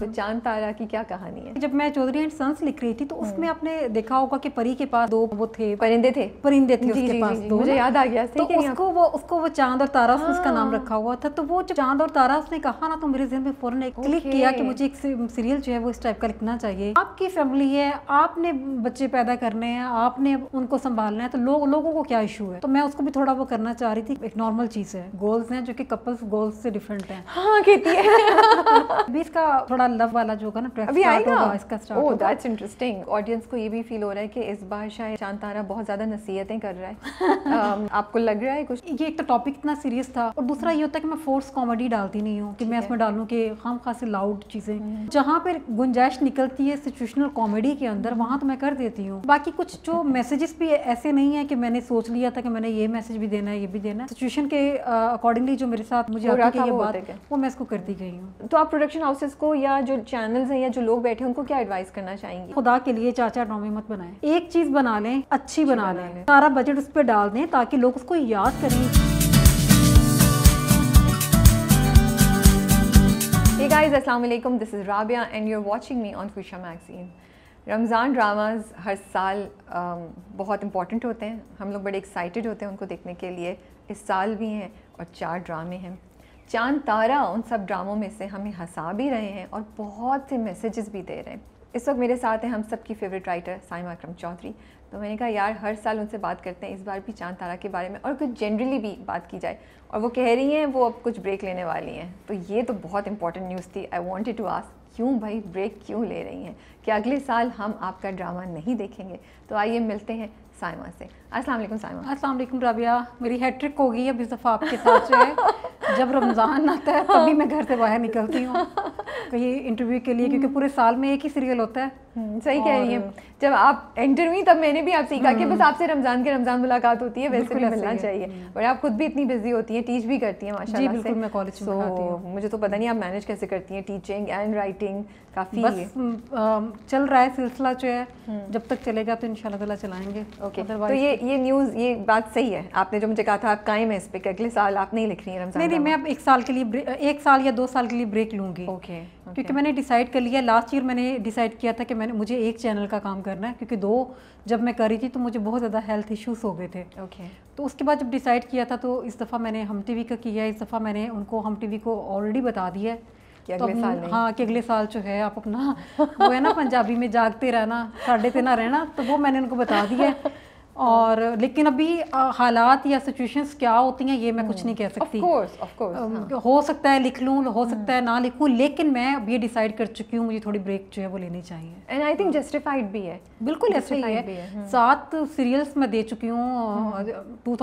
तो चांद तारा की क्या कहानी है जब मैं चौधरी एंड सन्स लिख रही थी तो उसमें हम्म। आपने देखा होगा कि परी के पास दो वो थे परिंदे थे परिंदे थे उसके पास दो मुझे याद आ गया तो उसको वो उसको वो चांद और तारा उसका नाम हाँ। रखा हुआ था तो वो चांद और तारा उसने कहा ना तो मेरे जहन में फौरन एक क्लिक किया कि मुझे एक सीरियल जो है वो इस टाइप का लिखना चाहिए आपकी फैमिली है आपने बच्चे पैदा करने हैं आपने उनको संभालना है तो लोग लोगों को क्या इशू है तो मैं उसको भी थोड़ा वो करना चाह रही थी एक नॉर्मल चीज है गोल्स हैं जो कि कपल्स गोल्स से डिफरेंट हैं हाँ कहती है बीच इसका थोड़ा बार लव वाला जो होगा ना ट्रैक अभी आएगा इसका start oh that's interesting audience को ये भी फील हो रहा है कि इस बार शायद चांद तारा बहुत ज़्यादा नसीहतें कर रहा है um, आपको लग रहा है कुछ ये एक तो टॉपिक इतना सीरियस था और दूसरा ये होता है कि मैं फोर्स कॉमेडी डालती नहीं हूँ कि मैं इसमें डालूँ कि खाम खास लाउड चीज़ें हम्म। जहाँ पर गुंजाइश निकलती है सिचुएशनल कॉमेडी के अंदर हम्म। वहाँ तो मैं कर देती हूँ बाकी कुछ जो मैसेजेस भी ऐसे नहीं है कि मैंने सोच लिया था कि मैंने ये मैसेज भी देना है ये भी देना है सिचुएशन के अकॉर्डिंगली uh, जो मेरे साथ मुझे आती है ये बात वो मैं इसको करती गई हूँ तो आप प्रोडक्शन हाउसेस को या या जो चैनल्स हैं या जो लोग बैठे हैं उनको क्या एडवाइस करना चाहेंगे खुदा के लिए चाचा नौमी मत बनाए एक चीज़ बना लें अच्छी बना लें सारा बजट उस पर डाल दें ताकि लोग उसको याद करें Hey guys, this is Rabia and you are watching me on Khusha magazine Ramzan dramas हर साल um, बहुत इंपॉर्टेंट होते हैं हम लोग बड़े एक्साइटेड होते हैं उनको देखने के लिए इस साल भी हैं और चार ड्रामे हैं चांद तारा उन सब ड्रामों में से हमें हंसा भी रहे हैं और बहुत से मैसेजेस भी दे रहे हैं इस वक्त मेरे साथ हैं हम सब की फेवरेट राइटर साइमा अक्रम चौधरी तो मैंने कहा यार हर साल उनसे बात करते हैं इस बार भी चांद तारा के बारे में और कुछ जनरली भी बात की जाए और वो कह रही हैं वो अब कुछ ब्रेक लेने वाली हैं तो ये तो बहुत इंपॉर्टेंट न्यूज़ थी आई वॉन्टेड टू आस्क क्यों भाई ब्रेक क्यों ले रही हैं कि अगले साल हम आपका ड्रामा नहीं देखेंगे तो आइए मिलते हैं साइमा से अस्सलाम वालेकुम साइमा अस्सलाम वालेकुम राबिया मेरी हैट्रिक हो अब इस दफ़ा आपके साथ जो है जब रमज़ान आता है तभी हाँ। मैं घर से बाहर निकलती हूँ कहीं इंटरव्यू के लिए क्योंकि हम्म। पूरे साल में एक ही सीरियल होता है हम्म, सही कह रही है जब आप एंटर हुई तब मैंने भी आप सीखा कि हम्म। बस आपसे रमज़ान के रमज़ान मुलाकात होती है वैसे भी मिलना चाहिए और आप खुद भी इतनी बिजी होती हैं टीच भी करती हैं माशाल्लाह जी बिल्कुल मैं कॉलेज में so, मुझे तो पता नहीं आप मैनेज कैसे करती हैं टीचिंग एंड राइटिंग काफ़ी चल रहा है सिलसिला जो है जब तक चलेगा तो इन चलाएंगे ओके तो ये ये न्यूज़ ये बात सही है आपने जो मुझे कहा था आप कायम है इस पर अगले साल आप नहीं लिख रही है रमजान नहीं मैं अब एक साल के लिए एक साल या दो साल के लिए ब्रेक लूँगी ओके okay, okay. क्योंकि मैंने डिसाइड कर लिया लास्ट ईयर मैंने डिसाइड किया था कि मैंने मुझे एक चैनल का काम करना है क्योंकि दो जब मैं कर रही थी तो मुझे बहुत ज़्यादा हेल्थ इशूज़ हो गए थे ओके तो उसके बाद जब डिसाइड किया था तो इस दफ़ा मैंने हम टी का किया इस दफ़ा मैंने उनको हम टी को ऑलरेडी बता दिया है कि तो अगले साल हाँ कि अगले साल जो है आप अपना वो है ना पंजाबी में जागते रहना साढ़े ते ना रहना तो वो मैंने उनको बता दिया और लेकिन अभी हालात या सिचुएशंस क्या होती हैं ये मैं कुछ नहीं कह hmm. सकती of course, of course, हाँ. हो सकता है लिख लूँ हो सकता है hmm. ना लिखूँ लेकिन मैं अब ये डिसाइड कर चुकी हूँ मुझे थोड़ी ब्रेक जो है वो लेनी चाहिए एंड आई थिंक जस्टिफाइड भी है बिल्कुल ऐसे ही है, hmm। सात सीरियल्स मैं दे चुकी हूँ टू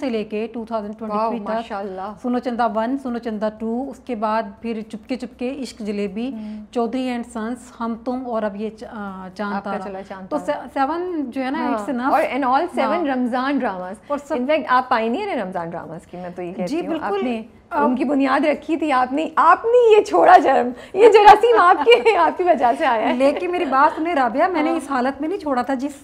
से लेके टू थाउजेंड ट्वेंटी सुनो चंदा वन सुनो चंदा टू उसके बाद फिर चुपके चुपके इश्क जलेबी चौधरी एंड सन्स हम तुम और अब ये चांद तो सेवन जो है ना इट्स हाँ, and all seven Ramzan dramas और सब... इनफैक्ट आप पाइनियर है रमजान ड्रामास की मैं तो ये कहती जी बिल्कुल आपने उनकी बुनियाद रखी थी आपने आपने ये छोड़ा जरम ये जरासीम आपके आपकी वजह से आया है लेकिन मेरी बात सुने राबिया मैंने हाँ। इस हालत में नहीं छोड़ा था जिस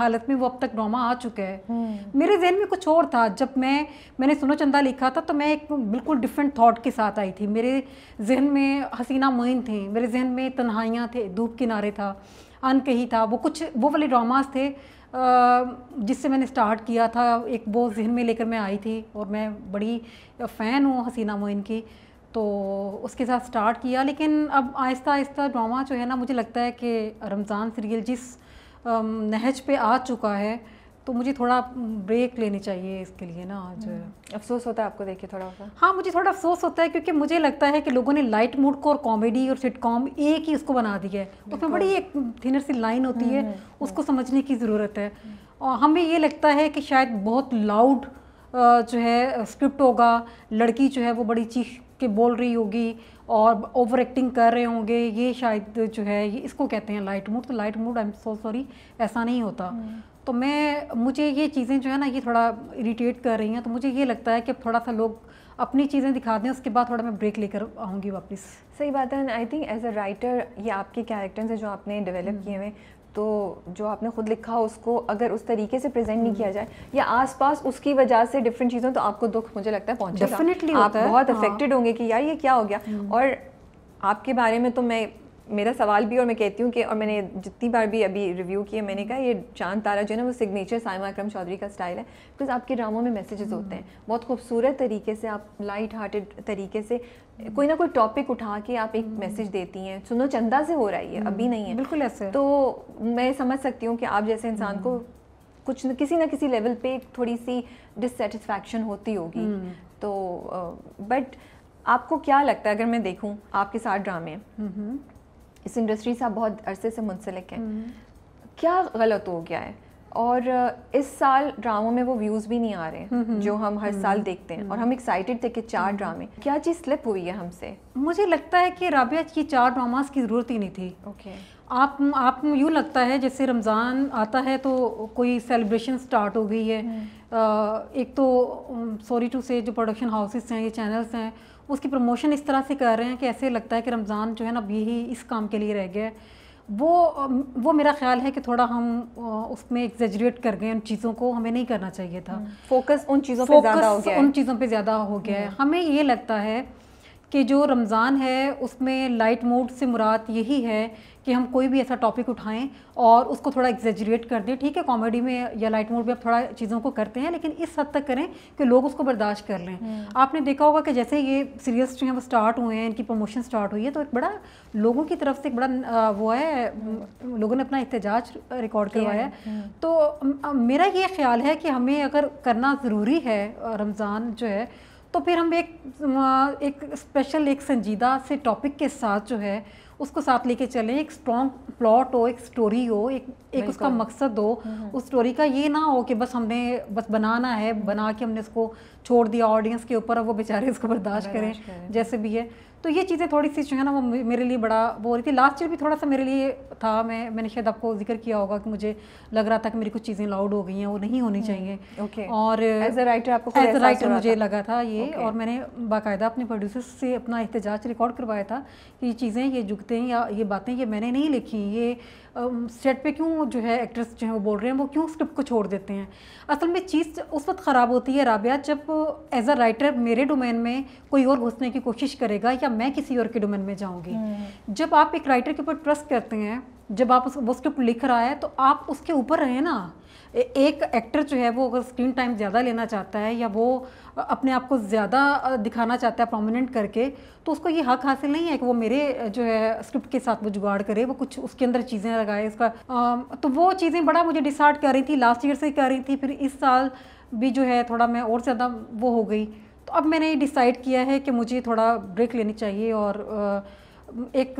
हालत में वो अब तक ड्रामा आ चुका है हम्म। मेरे जहन में कुछ और था जब मैं मैंने सुनो चंदा लिखा था तो मैं एक बिल्कुल डिफरेंट थाट के साथ आई थी मेरे जहन में हसीना मोइन थी मेरे जहन में तन्हाइयाँ थे धूप किनारे था अन कही था वो कुछ वो वाले ड्रामास थे जिससे मैंने स्टार्ट किया था एक वो जहन में लेकर मैं आई थी और मैं बड़ी फ़ैन हूँ हसीना मोइन की तो उसके साथ स्टार्ट किया लेकिन अब आहिस्ता आहिस्ता ड्रामा जो है ना मुझे लगता है कि रमज़ान सीरियल जिस नहज पे आ चुका है तो मुझे थोड़ा ब्रेक हम्म, लेनी चाहिए इसके लिए ना आज हम्म। अफसोस होता है आपको देखिए थोड़ा सा हाँ मुझे थोड़ा अफसोस होता है क्योंकि मुझे लगता है कि लोगों ने लाइट मूड को और कॉमेडी और सिटकॉम एक ही उसको बना दिया है उसमें बड़ी एक थिनर सी लाइन होती है हम्म, उसको समझने की ज़रूरत है और हमें ये लगता है कि शायद बहुत लाउड जो है स्क्रिप्ट होगा लड़की जो है वो बड़ी चीख के बोल रही होगी और ओवर एक्टिंग कर रहे होंगे ये शायद जो है ये इसको कहते हैं लाइट मूड तो light mood I am so sorry ऐसा नहीं होता तो मैं मुझे ये चीज़ें जो है ना ये थोड़ा इरीटेट कर रही हैं तो मुझे ये लगता है कि थोड़ा सा लोग अपनी चीज़ें दिखा दें उसके बाद थोड़ा मैं ब्रेक लेकर आऊँगी वापस सही बात है I think as a writer ये आपके कैरेक्टर्स हैं जो आपने डेवलप किए हम्म। हुए तो जो आपने खुद लिखा उसको अगर उस तरीके से प्रेजेंट नहीं किया हम्म। जाए या आसपास उसकी वजह से डिफरेंट चीज़ों तो आपको दुख मुझे लगता है पहुँचा डेफिनेटली आप बहुत अफेक्टेड हाँ। होंगे कि यार ये क्या हो गया हम्म। और आपके बारे में तो मैं मेरा सवाल भी और मैं कहती हूँ कि और मैंने जितनी बार भी अभी रिव्यू किए मैंने कहा ये चांद तारा जो है ना वो सिग्नेचर सायमा अक्रम चौधरी का स्टाइल है बिकॉज आपके ड्रामों में मैसेजेस होते हैं हम्म। बहुत खूबसूरत तरीके से आप लाइट हार्टेड तरीके से कोई ना कोई टॉपिक उठा के आप एक मैसेज हम्म। देती हैं सुनो चंदा से हो रही है अभी हम्म। नहीं है बिल्कुल ऐसे तो मैं समझ सकती हूँ कि आप जैसे इंसान को कुछ न, किसी ना किसी लेवल पे थोड़ी सी डिससेटिस्फैक्शन होती होगी तो बट आपको क्या लगता है अगर मैं देखूँ आपके साथ ड्रामे इस इंडस्ट्री से आप बहुत अरसे से मुंसलिक हैं हम्म। क्या गलत हो गया है और इस साल ड्रामों में वो व्यूज़ भी नहीं आ रहे हैं जो हम हर साल देखते हैं और हम्म। हम एक्साइटेड थे कि चार ड्रामे क्या चीज़ स्लिप हुई है हमसे मुझे लगता है कि राबिया की चार ड्रामास की ज़रूरत ही नहीं थी ओके आप आप यूँ लगता है जैसे रमज़ान आता है तो कोई सेलिब्रेशन स्टार्ट हो गई है हम्म। एक तो सॉरी टू से जो प्रोडक्शन हाउसेस हैं ये चैनल्स हैं उसकी प्रमोशन इस तरह से कर रहे हैं कि ऐसे लगता है कि रमज़ान जो है ना अब यही इस काम के लिए रह गया है वो वो मेरा ख्याल है कि थोड़ा हम उसमें एग्जेजरेट कर गए उन चीज़ों को हमें नहीं करना चाहिए था फोकस हम्म। उन चीज़ों पे ज़्यादा हो गया उन चीज़ों पे ज़्यादा हो गया है हम्म। हमें ये लगता है कि जो रमज़ान है उसमें लाइट मूड से मुराद यही है कि हम कोई भी ऐसा टॉपिक उठाएं और उसको थोड़ा एग्जेजरेट कर दें ठीक है कॉमेडी में या लाइट मूड में आप थोड़ा चीज़ों को करते हैं लेकिन इस हद तक करें कि लोग उसको बर्दाश्त कर लें हम्म। आपने देखा होगा कि जैसे ये सीरियल्स जो हैं वो स्टार्ट हुए हैं इनकी प्रमोशन स्टार्ट हुई है तो एक बड़ा लोगों की तरफ से एक बड़ा वो है हम्म। लोगों ने अपना एहतजाज रिकॉर्ड करवाया है हम्म। तो मेरा ये ख्याल है कि हमें अगर करना ज़रूरी है रमज़ान जो है तो फिर हम एक एक स्पेशल एक संजीदा से टॉपिक के साथ जो है उसको साथ लेके चलें एक स्ट्रॉन्ग प्लॉट हो एक स्टोरी हो एक एक उसका मकसद हो हम्म। उस स्टोरी का ये ना हो कि बस हमने बस बनाना है बना के हमने इसको छोड़ दिया ऑडियंस के ऊपर अब वो बेचारे इसको बर्दाश्त करें जैसे भी है तो ये चीज़ें थोड़ी सी जो है ना वो मेरे लिए बड़ा वो रही थी लास्ट ईयर भी थोड़ा सा मेरे लिए था मैं मैंने शायद आपको जिक्र किया होगा कि मुझे लग रहा था कि मेरी कुछ चीज़ें लाउड हो गई हैं वो नहीं होनी हम्म, चाहिए ओके और एज अ राइटर आपको एज अ राइटर मुझे लगा था ये और मैंने बाकायदा अपने प्रोड्यूसर्स से अपना एहतजाज रिकॉर्ड करवाया था कि ये चीज़ें ये जुगते हैं या ये बातें ये मैंने नहीं लिखी ये सेट पे क्यों जो है एक्ट्रेस जो है वो बोल रहे हैं वो क्यों स्क्रिप्ट को छोड़ देते हैं असल में चीज़ उस वक्त ख़राब होती है राबिया जब एज अ राइटर मेरे डोमेन में कोई और घुसने की कोशिश करेगा या मैं किसी और के डोमेन में जाऊँगी हम्म। जब आप एक राइटर के ऊपर ट्रस्ट करते हैं जब आप उस वो स्क्रिप्ट लिख रहा है तो आप उसके ऊपर रहें ना एक एक्टर जो है वो अगर स्क्रीन टाइम ज़्यादा लेना चाहता है या वो अपने आप को ज़्यादा दिखाना चाहता है प्रोमिनेंट करके तो उसको ये हक हासिल नहीं है कि वो मेरे जो है स्क्रिप्ट के साथ वो जुगाड़ करे वो कुछ उसके अंदर चीज़ें लगाए उसका तो वो चीज़ें बड़ा मुझे डिसाइड कर रही थी लास्ट ईयर से कर रही थी फिर इस साल भी जो है थोड़ा मैं और ज़्यादा वो हो गई तो अब मैंने ये डिसाइड किया है कि मुझे थोड़ा ब्रेक लेनी चाहिए और आ, एक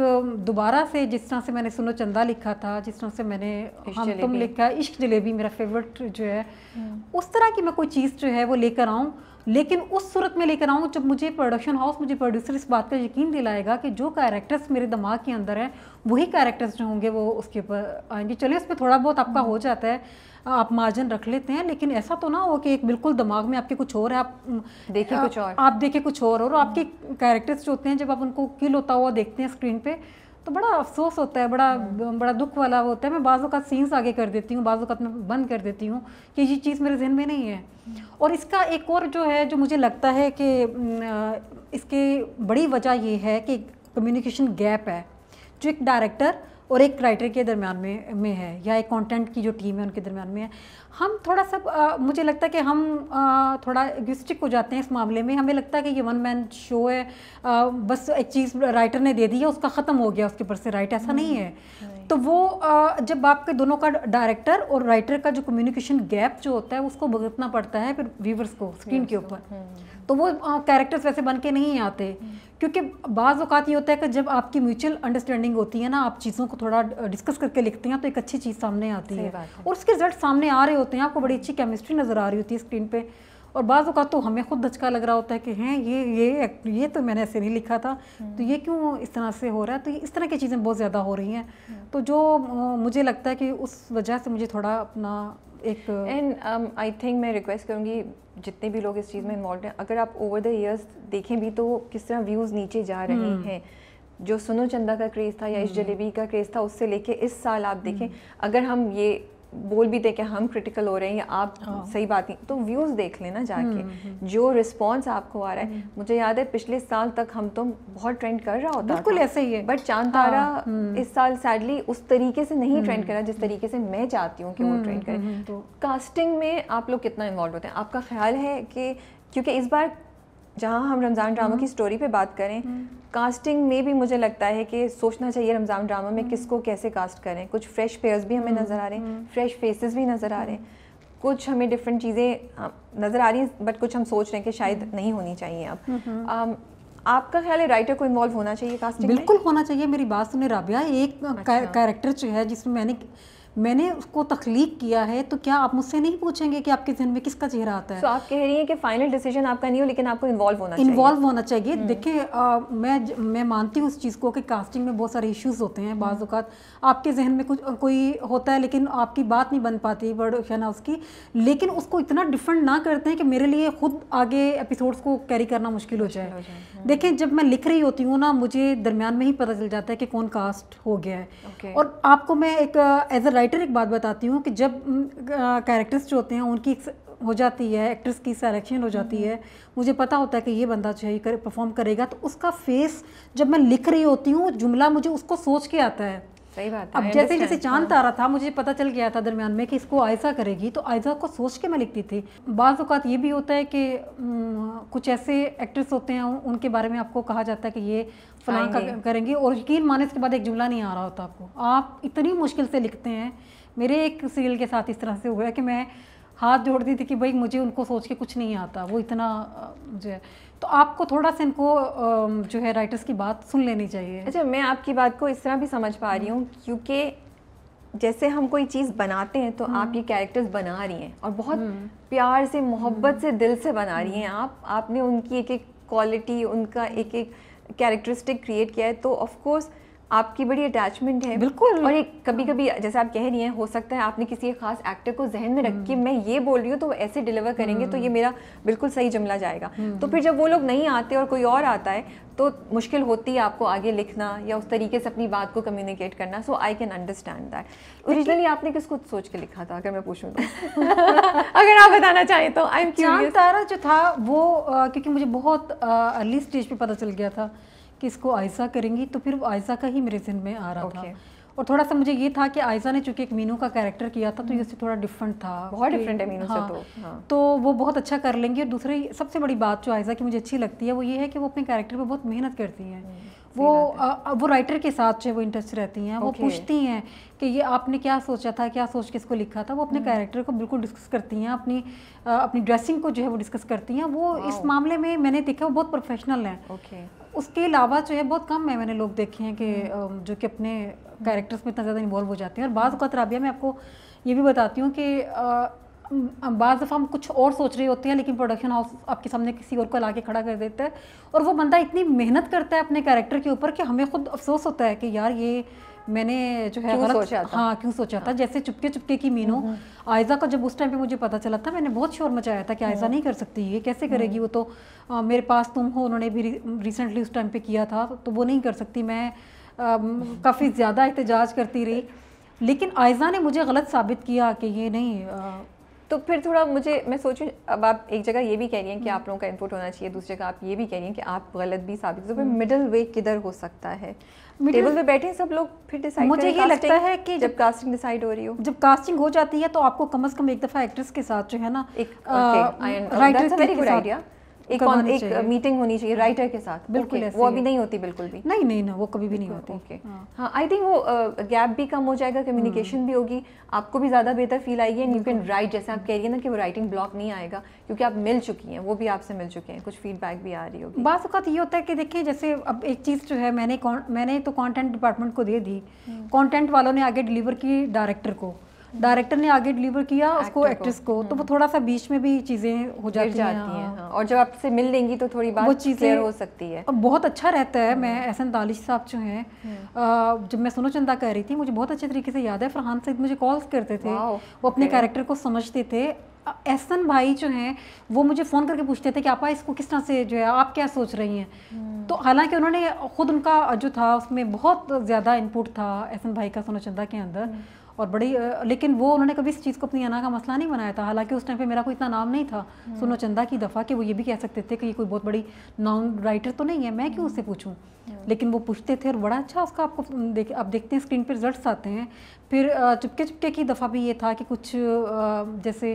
दोबारा से जिस तरह से मैंने सुनो चंदा लिखा था जिस तरह से मैंने हम तुम लिखा इश्क जलेबी मेरा फेवरेट जो है हम्म। उस तरह की मैं कोई चीज़ जो है वो लेकर आऊँ लेकिन उस सूरत में लेकर आऊँ जब मुझे प्रोडक्शन हाउस मुझे प्रोड्यूसर इस बात का यकीन दिलाएगा कि जो कैरेक्टर्स मेरे दिमाग के अंदर हैं वही कैरेक्टर्स जो होंगे वो उसके ऊपर आएंगे चलिए उस पर थोड़ा बहुत आपका हो हम्म। जाता है आप मार्जिन रख लेते हैं लेकिन ऐसा तो ना हो कि एक बिल्कुल दिमाग में आपके कुछ और है आप देखिए कुछ और आप देखिए कुछ और और आपके कैरेक्टर्स जो होते हैं जब आप उनको किल होता हुआ देखते हैं स्क्रीन पे तो बड़ा अफसोस होता है बड़ा हम्म। बड़ा दुख वाला होता है मैं बाज़ अवत सीन्स आगे कर देती हूँ बाज़ अवत मैं बंद कर देती हूँ कि ये चीज़ मेरे जहन में नहीं है हम्म। और इसका एक और जो है जो मुझे लगता है कि इसके बड़ी वजह ये है कि कम्युनिकेशन गैप है जो एक डायरेक्टर और एक राइटर के दरमियान में में है या एक कंटेंट की जो टीम है उनके दरमियान में है हम थोड़ा सा मुझे लगता है कि हम आ, थोड़ा एगिस्टिक हो जाते हैं इस मामले में हमें लगता है कि ये वन मैन शो है आ, बस एक चीज़ राइटर ने दे दी है उसका ख़त्म हो गया उसके ऊपर से राइट ऐसा नहीं हम्म, है तो वो जब आपके दोनों का डायरेक्टर और राइटर का जो कम्युनिकेशन गैप जो होता है उसको भुगतना पड़ता है फिर व्यूवर्स को स्क्रीन के ऊपर हम्म। तो वो कैरेक्टर्स वैसे बन के नहीं आते हम्म। क्योंकि बाज़ अवत ये होता है कि जब आपकी म्यूचुअल अंडरस्टैंडिंग होती है ना आप चीज़ों को थोड़ा डिस्कस करके लिखते हैं तो एक अच्छी चीज़ सामने आती है और उसके रिजल्ट सामने आ रहे होते हैं आपको बड़ी अच्छी केमिस्ट्री नज़र आ रही होती है स्क्रीन पर और बाज़ अवत तो हमें खुद धचका लग रहा होता है कि हैं ये ये ये तो मैंने ऐसे नहीं लिखा था तो ये क्यों इस तरह से हो रहा है तो इस तरह की चीज़ें बहुत ज़्यादा हो रही हैं तो जो मुझे लगता है कि उस वजह से मुझे थोड़ा अपना एक एंड आई थिंक मैं रिक्वेस्ट करूँगी जितने भी लोग इस चीज़ में इन्वॉल्व हैं अगर आप ओवर द ईयर्स देखें भी तो किस तरह व्यूज़ नीचे जा रहे हम्म। हैं जो सुनो चंदा का क्रेज़ था या इस हम्म। जलेबी का क्रेज़ था उससे लेके इस साल आप देखें हम्म। अगर हम ये बोल भी दे कि हम क्रिटिकल हो रहे हैं या आप हाँ। सही बात नहीं तो व्यूज़ देख लेना जाके हम्म, हम्म, हम्म। जो रिस्पॉन्स आपको आ रहा है मुझे याद है पिछले साल तक हम तो बहुत ट्रेंड कर रहा होता बिल्कुल ऐसा ही है बट चांद तारा हाँ, इस साल सैडली उस तरीके से नहीं ट्रेंड करा जिस तरीके से मैं चाहती हूँ कि वो ट्रेंड करे तो कास्टिंग में आप लोग कितना इन्वॉल्व होते हैं आपका ख्याल है कि क्योंकि इस बार जहाँ हम रमज़ान ड्रामा हम्म। की स्टोरी पे बात करें कास्टिंग हम्म। में भी मुझे लगता है कि सोचना चाहिए रमज़ान ड्रामा में हम्म। किसको कैसे कास्ट करें कुछ फ्रेश पेयर्स भी हमें नज़र आ रहे हैं फ्रेश फेसेस भी नज़र आ रहे हैं कुछ हमें डिफरेंट चीज़ें नज़र आ रही हैं बट कुछ हम सोच रहे हैं कि शायद नहीं होनी चाहिए अब आपका ख्याल है राइटर को इन्वॉल्व होना चाहिए कास्टिंग बिल्कुल होना चाहिए मेरी बात सुनने राबिया एक कैरेक्टर अच्छा। जो है जिसमें मैंने मैंने उसको तख्लीक किया है तो क्या आप मुझसे नहीं पूछेंगे कि आपके जहन में किसका चेहरा आता है तो आप कह रही हैं कि फाइनल डिसीजन आपका नहीं हो लेकिन आपको इन्वॉल्व होना इन्वॉल्व होना चाहिए हम्म। देखिए मैं मैं मानती हूँ उस चीज़ को कि कास्टिंग में बहुत सारे इश्यूज़ होते हैं हम्म। बाज़ात आपके जहन में कुछ कोई होता है लेकिन आपकी बात नहीं बन पाती वर्ड ना उसकी लेकिन उसको इतना डिफरेंट ना करते हैं कि मेरे लिए खुद आगे एपिसोड्स को कैरी करना मुश्किल हो जाए हाँ। देखें जब मैं लिख रही होती हूँ ना मुझे दरमियान में ही पता चल जाता है कि कौन कास्ट हो गया है और आपको मैं एक एज अ राइटर एक बात बताती हूँ कि जब कैरेक्टर्स जो होते हैं उनकी हो जाती है एक्ट्रेस की सेलेक्शन हो जाती है मुझे पता होता है कि ये बंदा जो है परफॉर्म करेगा तो उसका फेस जब मैं लिख रही होती हूँ जुमला मुझे उसको सोच के आता है सही बात अब जैसे जैसे चांद हाँ। तारा था मुझे पता चल गया था दरमियान में कि इसको आयजा करेगी तो आयजा को सोच के मैं लिखती थी बाज़ अवत ये भी होता है कि कुछ ऐसे एक्ट्रेस होते हैं उनके बारे में आपको कहा जाता है कि ये फलां हाँ का करेंगे और यकीन माने इसके बाद एक जुमला नहीं आ रहा होता आपको आप इतनी मुश्किल से लिखते हैं मेरे एक सीरियल के साथ इस तरह से हुआ है कि मैं हाथ जोड़ती थी कि भाई मुझे उनको सोच के कुछ नहीं आता वो इतना मुझे तो आपको थोड़ा सा इनको जो है राइटर्स की बात सुन लेनी चाहिए अच्छा मैं आपकी बात को इस तरह भी समझ पा रही हूँ क्योंकि जैसे हम कोई चीज़ बनाते हैं तो हम्म। आप ये कैरेक्टर्स बना रही हैं और बहुत हम्म। प्यार से हम्म। मोहब्बत से दिल से बना रही हैं आप आपने उनकी एक एक क्वालिटी उनका एक एक कैरेक्टरिस्टिक क्रिएट किया है तो ऑफ़ कोर्स आपकी बड़ी अटैचमेंट है बिल्कुल और एक कभी कभी जैसे आप कह रही हैं हो सकता है आपने किसी एक खास एक्टर को जहन में रख के हम्म। मैं ये बोल रही हूँ तो ऐसे डिलीवर करेंगे तो ये हम्म। मेरा बिल्कुल सही जमला जाएगा हम्म। तो फिर जब वो लोग नहीं आते और कोई और आता है तो मुश्किल होती है आपको आगे लिखना या उस तरीके से अपनी बात को कम्युनिकेट करना so I can understand that originally आपने किसको सोच के लिखा था अगर मैं पूछूँ तो अगर आप बताना चाहें तो आई एम क्यूरियस तारा जो था वो क्योंकि मुझे बहुत अर्ली स्टेज पे पता चल गया था कि इसको आयसा करेंगी तो फिर वो आयसा का ही मेरे जिन में आ रहा okay. था और थोड़ा सा मुझे ये था कि आयजा ने चूंकि एक मीनू का कैरेक्टर किया था तो ये hmm. उससे थोड़ा डिफरेंट था बहुत डिफरेंट है मीनू हाँ, से तो हाँ। तो वो बहुत अच्छा कर लेंगी और दूसरी सबसे बड़ी बात जो आयजा की मुझे अच्छी लगती है वो ये है कि वो अपने कैरेक्टर पर बहुत मेहनत करती हैं hmm. वो आ, वो राइटर के साथ जो वो इंटरेस्ट रहती हैं वो पूछती हैं कि ये आपने क्या सोचा था क्या सोच के इसको लिखा था वो अपने कैरेक्टर हम्म। को बिल्कुल डिस्कस करती हैं अपनी अपनी ड्रेसिंग को जो है वो डिस्कस करती हैं वो इस मामले में मैंने देखा वो बहुत प्रोफेशनल हैं ओके उसके अलावा जो है बहुत कम है मैंने लोग देखे हैं कि हम्म। जो कि अपने कैरेक्टर्स में इतना ज़्यादा इन्वॉल्व हो जाते हैं और बाद अवत राबिया मैं आपको ये भी बताती हूँ कि बाज़ दफ़ा हम कुछ और सोच रहे होते हैं लेकिन प्रोडक्शन हाउस आपके सामने किसी और को ला के खड़ा कर देता है और वो बंदा इतनी मेहनत करता है अपने कैरेक्टर के ऊपर कि हमें खुद अफसोस होता है कि यार ये मैंने जो है क्यों सोचा था हाँ क्यों सोचा था हाँ। जैसे चुपके चुपके की मीनू हम्म, हम्म। आयजा का जब उस टाइम पे मुझे पता चला था मैंने बहुत शोर मचाया था कि आयजा हाँ। नहीं कर सकती ये कैसे करेगी हम्म। वो तो आ, मेरे पास तुम हो उन्होंने भी रिसेंटली उस टाइम पे किया था तो वो नहीं कर सकती मैं काफ़ी ज़्यादा एहतजाज करती रही लेकिन आयजा ने मुझे गलत साबित किया कि ये नहीं तो फिर थोड़ा मुझे मैं सोचूं अब आप एक जगह ये भी कह रही हैं कि हम्म। आप लोगों का इनपुट होना चाहिए दूसरी जगह आप ये भी कह रही हैं कि आप गलत भी साबित तो फिर मिडिल हम्म। वे किधर हो सकता है टेबल पे बैठे सब लोग फिर डिसाइड मुझे ये लगता है कि जब कास्टिंग डिसाइड हो रही हो जब कास्टिंग हो जाती है तो आपको कम से कम एक दफ़ा एक्ट्रेस के साथ जो है ना एक राइटर वेरी गुड आइडिया एक कौन, एक मीटिंग होनी चाहिए राइटर हाँ। के साथ बिल्कुल okay. वो अभी नहीं होती बिल्कुल भी नहीं नहीं ना वो कभी भी नहीं होती ओके हाँ आई हाँ, थिंक वो गैप भी कम हो जाएगा कम्युनिकेशन हम्म। भी होगी आपको भी ज़्यादा बेहतर फील आएगी एंड यू कैन राइट जैसे आप कह रही है ना कि वो राइटिंग ब्लॉक नहीं आएगा क्योंकि आप मिल चुकी हैं वो भी आपसे मिल चुके हैं कुछ फीडबैक भी आ रही होगी बात अवत ये होता है कि देखिए जैसे अब एक चीज़ जो है मैंने मैंने तो कॉन्टेंट डिपार्टमेंट को दे दी कॉन्टेंट हम्म। वालों ने आगे डिलीवर की डायरेक्टर को डायरेक्टर ने आगे डिलीवर किया उसको एक्ट्रेस को तो वो हम्म। थोड़ा सा बीच में भी चीज़ें हो जाती, जाती हैं हाँ। हाँ। और जब आपसे मिल लेंगी तो थोड़ी बात क्लियर हो सकती है बहुत अच्छा रहता है मैं हम्म। एहसन दालिश साहब जो हैं हम्म। जब मैं सुनो चंदा कह रही थी मुझे बहुत अच्छे तरीके से याद है फरहान सईद मुझे कॉल्स करते थे वो अपने कैरेक्टर को समझते थे एहसन भाई जो हैं वो मुझे फ़ोन करके पूछते थे कि आपा इसको किस तरह से जो है आप क्या सोच रही हैं तो हालांकि उन्होंने खुद उनका जो था उसमें बहुत ज़्यादा इनपुट था एहसन भाई का सोना चंदा के अंदर और बड़ी लेकिन वो उन्होंने कभी इस चीज़ को अपनी अना का मसला नहीं बनाया था हालांकि उस टाइम पे मेरा कोई इतना नाम नहीं था हम्म। सुनो चंदा की दफ़ा कि वो ये भी कह सकते थे कि ये कोई बहुत बड़ी नॉन राइटर तो नहीं है मैं क्यों उससे पूछूँ हम्म। लेकिन वो पूछते थे और बड़ा अच्छा उसका आपको देख आप देखते हैं स्क्रीन पर रिजल्ट आते हैं फिर चुपके चुपके की दफ़ा भी ये था कि कुछ जैसे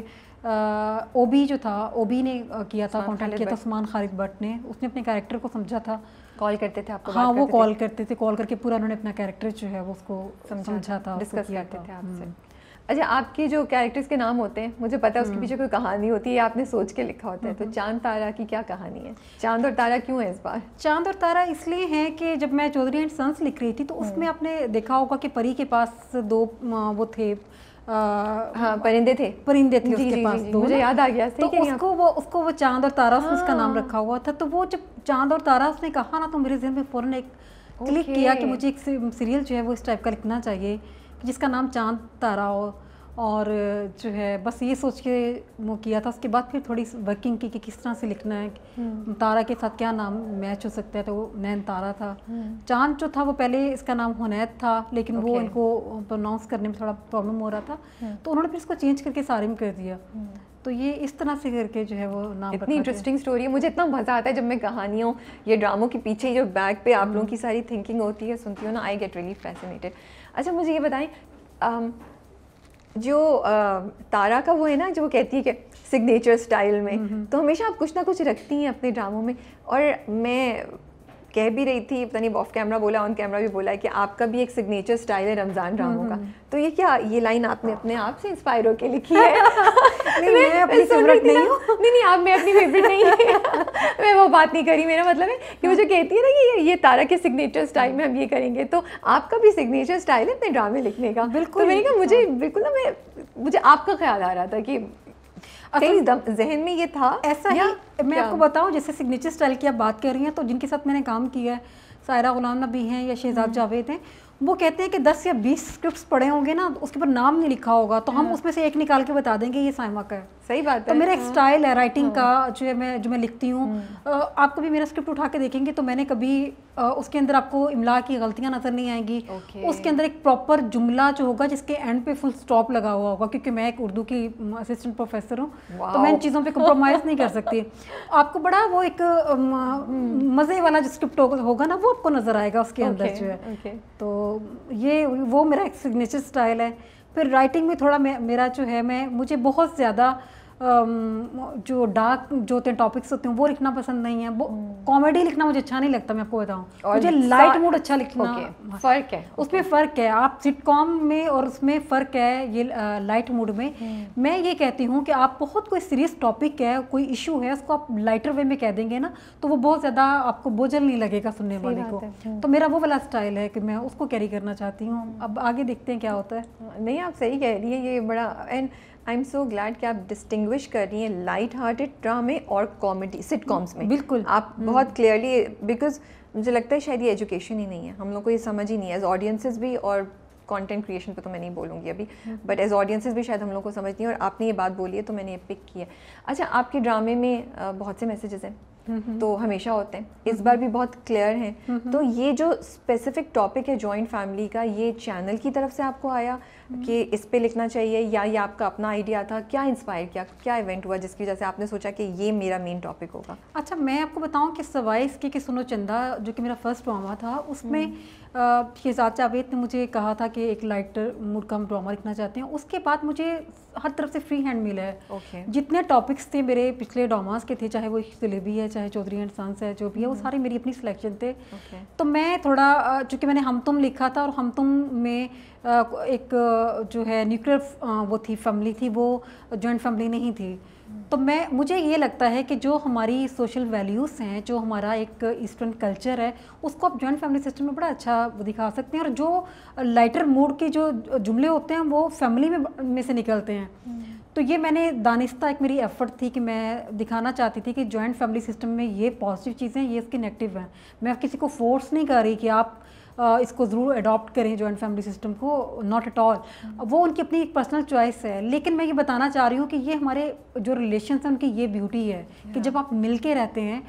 ओबी जो था ओबी ने किया था कॉन्टैक्ट किया था उस्मान खालिद भट्ट ने उसने अपने कैरेक्टर को समझा था कॉल करते थे आपको हाँ वो कॉल करते थे कॉल करके पूरा उन्होंने अपना कैरेक्टर जो है वो उसको समझा था डिस्कस करते थे हम्म। आपसे अच्छा आपके जो कैरेक्टर्स के नाम होते हैं मुझे पता है उसके हम्म। पीछे कोई कहानी होती है आपने सोच के लिखा होता है तो हम्म। चांद तारा की क्या कहानी है चांद और तारा क्यों है इस बार चांद और तारा इसलिए हैं कि जब मैं चौधरी एंड सन्स लिख रही थी तो उसमें आपने देखा होगा कि परी के पास दो वो थे हाँ परिंदे थे परिंदे थे उसके पास तो मुझे याद आ गया तो उसको वो उसको वो चांद और तारा हाँ। उसका नाम हाँ। रखा हुआ था तो वो जब चांद और तारा उसने कहा ना तो मेरे जहन में फ़ौरन एक क्लिक किया कि मुझे एक सीरियल जो है वो इस टाइप का लिखना चाहिए जिसका नाम चांद तारा हो और जो है बस ये सोच के वो किया था उसके बाद फिर थोड़ी वर्किंग की कि किस तरह से लिखना है हम्म। तारा के साथ क्या नाम मैच हो सकता है तो वो नैन तारा था हम्म। चांद जो था वो पहले इसका नाम हुनैद था लेकिन वो इनको प्रोनाउंस करने में थोड़ा प्रॉब्लम हो रहा था हम्म। तो उन्होंने फिर इसको चेंज करके सारे में कर दिया तो ये इस तरह से करके जो है वो नाम इतनी इंटरेस्टिंग स्टोरी है मुझे इतना मज़ा आता है जब मैं कहानियों ये ड्रामों के पीछे जो बैक पे आप लोगों की सारी थिंकिंग होती है सुनती हूँ ना आई गेट रियली फैसिनेटेड अच्छा मुझे ये बताएं जो तारा का वो है ना जो कहती है कि सिग्नेचर स्टाइल में हम्म, हम्म। तो हमेशा आप कुछ ना कुछ रखती हैं अपने ड्रामों में और मैं कह भी रही थी पता नहीं ऑफ कैमरा बोला ऑन कैमरा भी बोला है कि आपका भी एक सिग्नेचर स्टाइल है रमज़ान ड्रामों हम्म, का तो ये क्या ये लाइन आपने अपने आप से इंस्पायर होकर लिखी है नहीं मैं, अपनी फेवरेट नहीं हूँ नहीं नहीं आप मैं अपनी फेवरेट नहीं है मैं वो बात नहीं करी मेरा मतलब है कि वो जो कहती है ना कि ये, ये तारा के सिग्नेचर स्टाइल में हम ये करेंगे तो आपका भी सिग्नेचर स्टाइल है अपने ड्रामे लिखने का बिल्कुल तो मैंने कहा मुझे हाँ। बिल्कुल ना मैं मुझे आपका ख्याल आ रहा था कि असल जहन में ये था ऐसा ही मैं आपको बताऊं जैसे सिग्नेचर स्टाइल की आप बात कर रही हैं तो जिनके साथ मैंने काम किया है सायरा गुलाम नबी हैं या शहजाद हम्म। जावेद हैं वो कहते हैं कि दस या बीस स्क्रिप्ट पढ़े होंगे ना उसके ऊपर नाम नहीं लिखा होगा तो हम हाँ। उसमें से एक निकाल के बता देंगे ये साइमा का है सही बात तो है मेरा एक स्टाइल हाँ। है राइटिंग हाँ। का जो मैं जो मैं लिखती हूँ हम्म। आपको भी मेरा स्क्रिप्ट उठा के देखेंगे तो मैंने कभी उसके अंदर आपको इमला की गलतियाँ नज़र नहीं आएंगी okay. उसके अंदर एक प्रॉपर जुमला जो होगा जिसके एंड पे फुल स्टॉप लगा हुआ होगा क्योंकि मैं एक उर्दू की असिस्टेंट प्रोफेसर हूँ wow. तो मैं इन चीज़ों पे कंप्रोमाइज नहीं कर सकती आपको बड़ा वो एक hmm. मज़े वाला जो स्क्रिप्ट होगा ना वो आपको नज़र आएगा उसके अंदर okay. जो है okay. तो ये वो मेरा एक सिग्नेचर स्टाइल है फिर राइटिंग में थोड़ा मेरा जो है मैं मुझे बहुत ज़्यादा जो डार्क जो होते हैं टॉपिक्स होते हैं वो लिखना पसंद नहीं है वो कॉमेडी hmm. लिखना मुझे अच्छा नहीं लगता मैं आपको बताऊँ मुझे लाइट मूड अच्छा लिखना okay. हाँ। फ़र्क है उसमें फ़र्क है आप सिटकॉम में और उसमें फ़र्क है ये लाइट मूड में hmm. मैं ये कहती हूँ कि आप बहुत कोई सीरियस टॉपिक है कोई इशू है उसको आप लाइटर वे में कह देंगे ना तो वो बहुत ज़्यादा आपको बोझल नहीं लगेगा सुनने वाले को hmm. तो मेरा वो वाला स्टाइल है कि मैं उसको कैरी करना चाहती हूँ अब आगे देखते हैं क्या होता है हाँ, नहीं आप सही कह रही है ये बड़ा and I am so glad कि आप डिस्टिंग्विश कर रही हैं लाइट हार्टेड ड्रामे और कॉमेडी सिटकॉम्स में बिल्कुल आप हम्म। बहुत क्लियरली बिकॉज मुझे लगता है शायद ये एजुकेशन ही नहीं है हम लोग को ये समझ ही नहीं है एज ऑडियंसेस भी और कंटेंट क्रिएशन पे तो मैं नहीं बोलूँगी अभी बट एज ऑडियंसेस भी शायद हम लोग को समझ नहीं है और आपने ये बात बोली है तो मैंने ये पिक किया अच्छा आपके ड्रामे में बहुत से मैसेजेस हैं तो हमेशा होते हैं इस बार भी बहुत क्लियर हैं तो ये जो स्पेसिफिक टॉपिक है जॉइंट फैमिली का ये चैनल की तरफ से आपको आया हम्म। कि इस पे लिखना चाहिए या ये आपका अपना आइडिया था क्या इंस्पायर किया क्या इवेंट हुआ जिसकी वजह से आपने सोचा कि ये मेरा मेन टॉपिक होगा अच्छा मैं आपको बताऊं कि सवाइस के कि सुनो चंदा जो कि मेरा फर्स्ट ड्रामा था उसमें हम्म। शहजाद जावेद ने मुझे कहा था कि एक लाइटर मूड का हम ड्रामा लिखना चाहते हैं उसके बाद मुझे हर तरफ से फ्री हैंड मिला है okay. जितने टॉपिक्स थे मेरे पिछले ड्रामास के थे चाहे वो जलेबी है चाहे चौधरी एंड सन्स है जो भी है वो हम्म। सारे मेरी अपनी सिलेक्शन थे okay. तो मैं थोड़ा चूँकि मैंने हम तुम लिखा था और हम तुम में एक जो है न्यूक्लियर वो थी फैमिली थी वो जॉइंट फैमिली नहीं थी तो मैं मुझे ये लगता है कि जो हमारी सोशल वैल्यूज़ हैं जो हमारा एक ईस्टर्न कल्चर है उसको आप जॉइंट फैमिली सिस्टम में बड़ा अच्छा दिखा सकते हैं और जो लाइटर मूड के जो जुमले होते हैं वो फैमिली में में से निकलते हैं हम्म। तो ये मैंने दानिस्ता एक मेरी एफर्ट थी कि मैं दिखाना चाहती थी कि जॉइंट फैमिली सिस्टम में ये पॉजिटिव चीज़ें ये इसके नेगेटिव हैं मैं किसी को फोर्स नहीं कर रही कि आप इसको ज़रूर अडॉप्ट करें जॉइंट फैमिली सिस्टम को नॉट एट ऑल वो उनकी अपनी एक पर्सनल चॉइस है लेकिन मैं ये बताना चाह रही हूँ कि ये हमारे जो रिलेशन हैं उनकी ये ब्यूटी है कि जब आप मिल के रहते हैं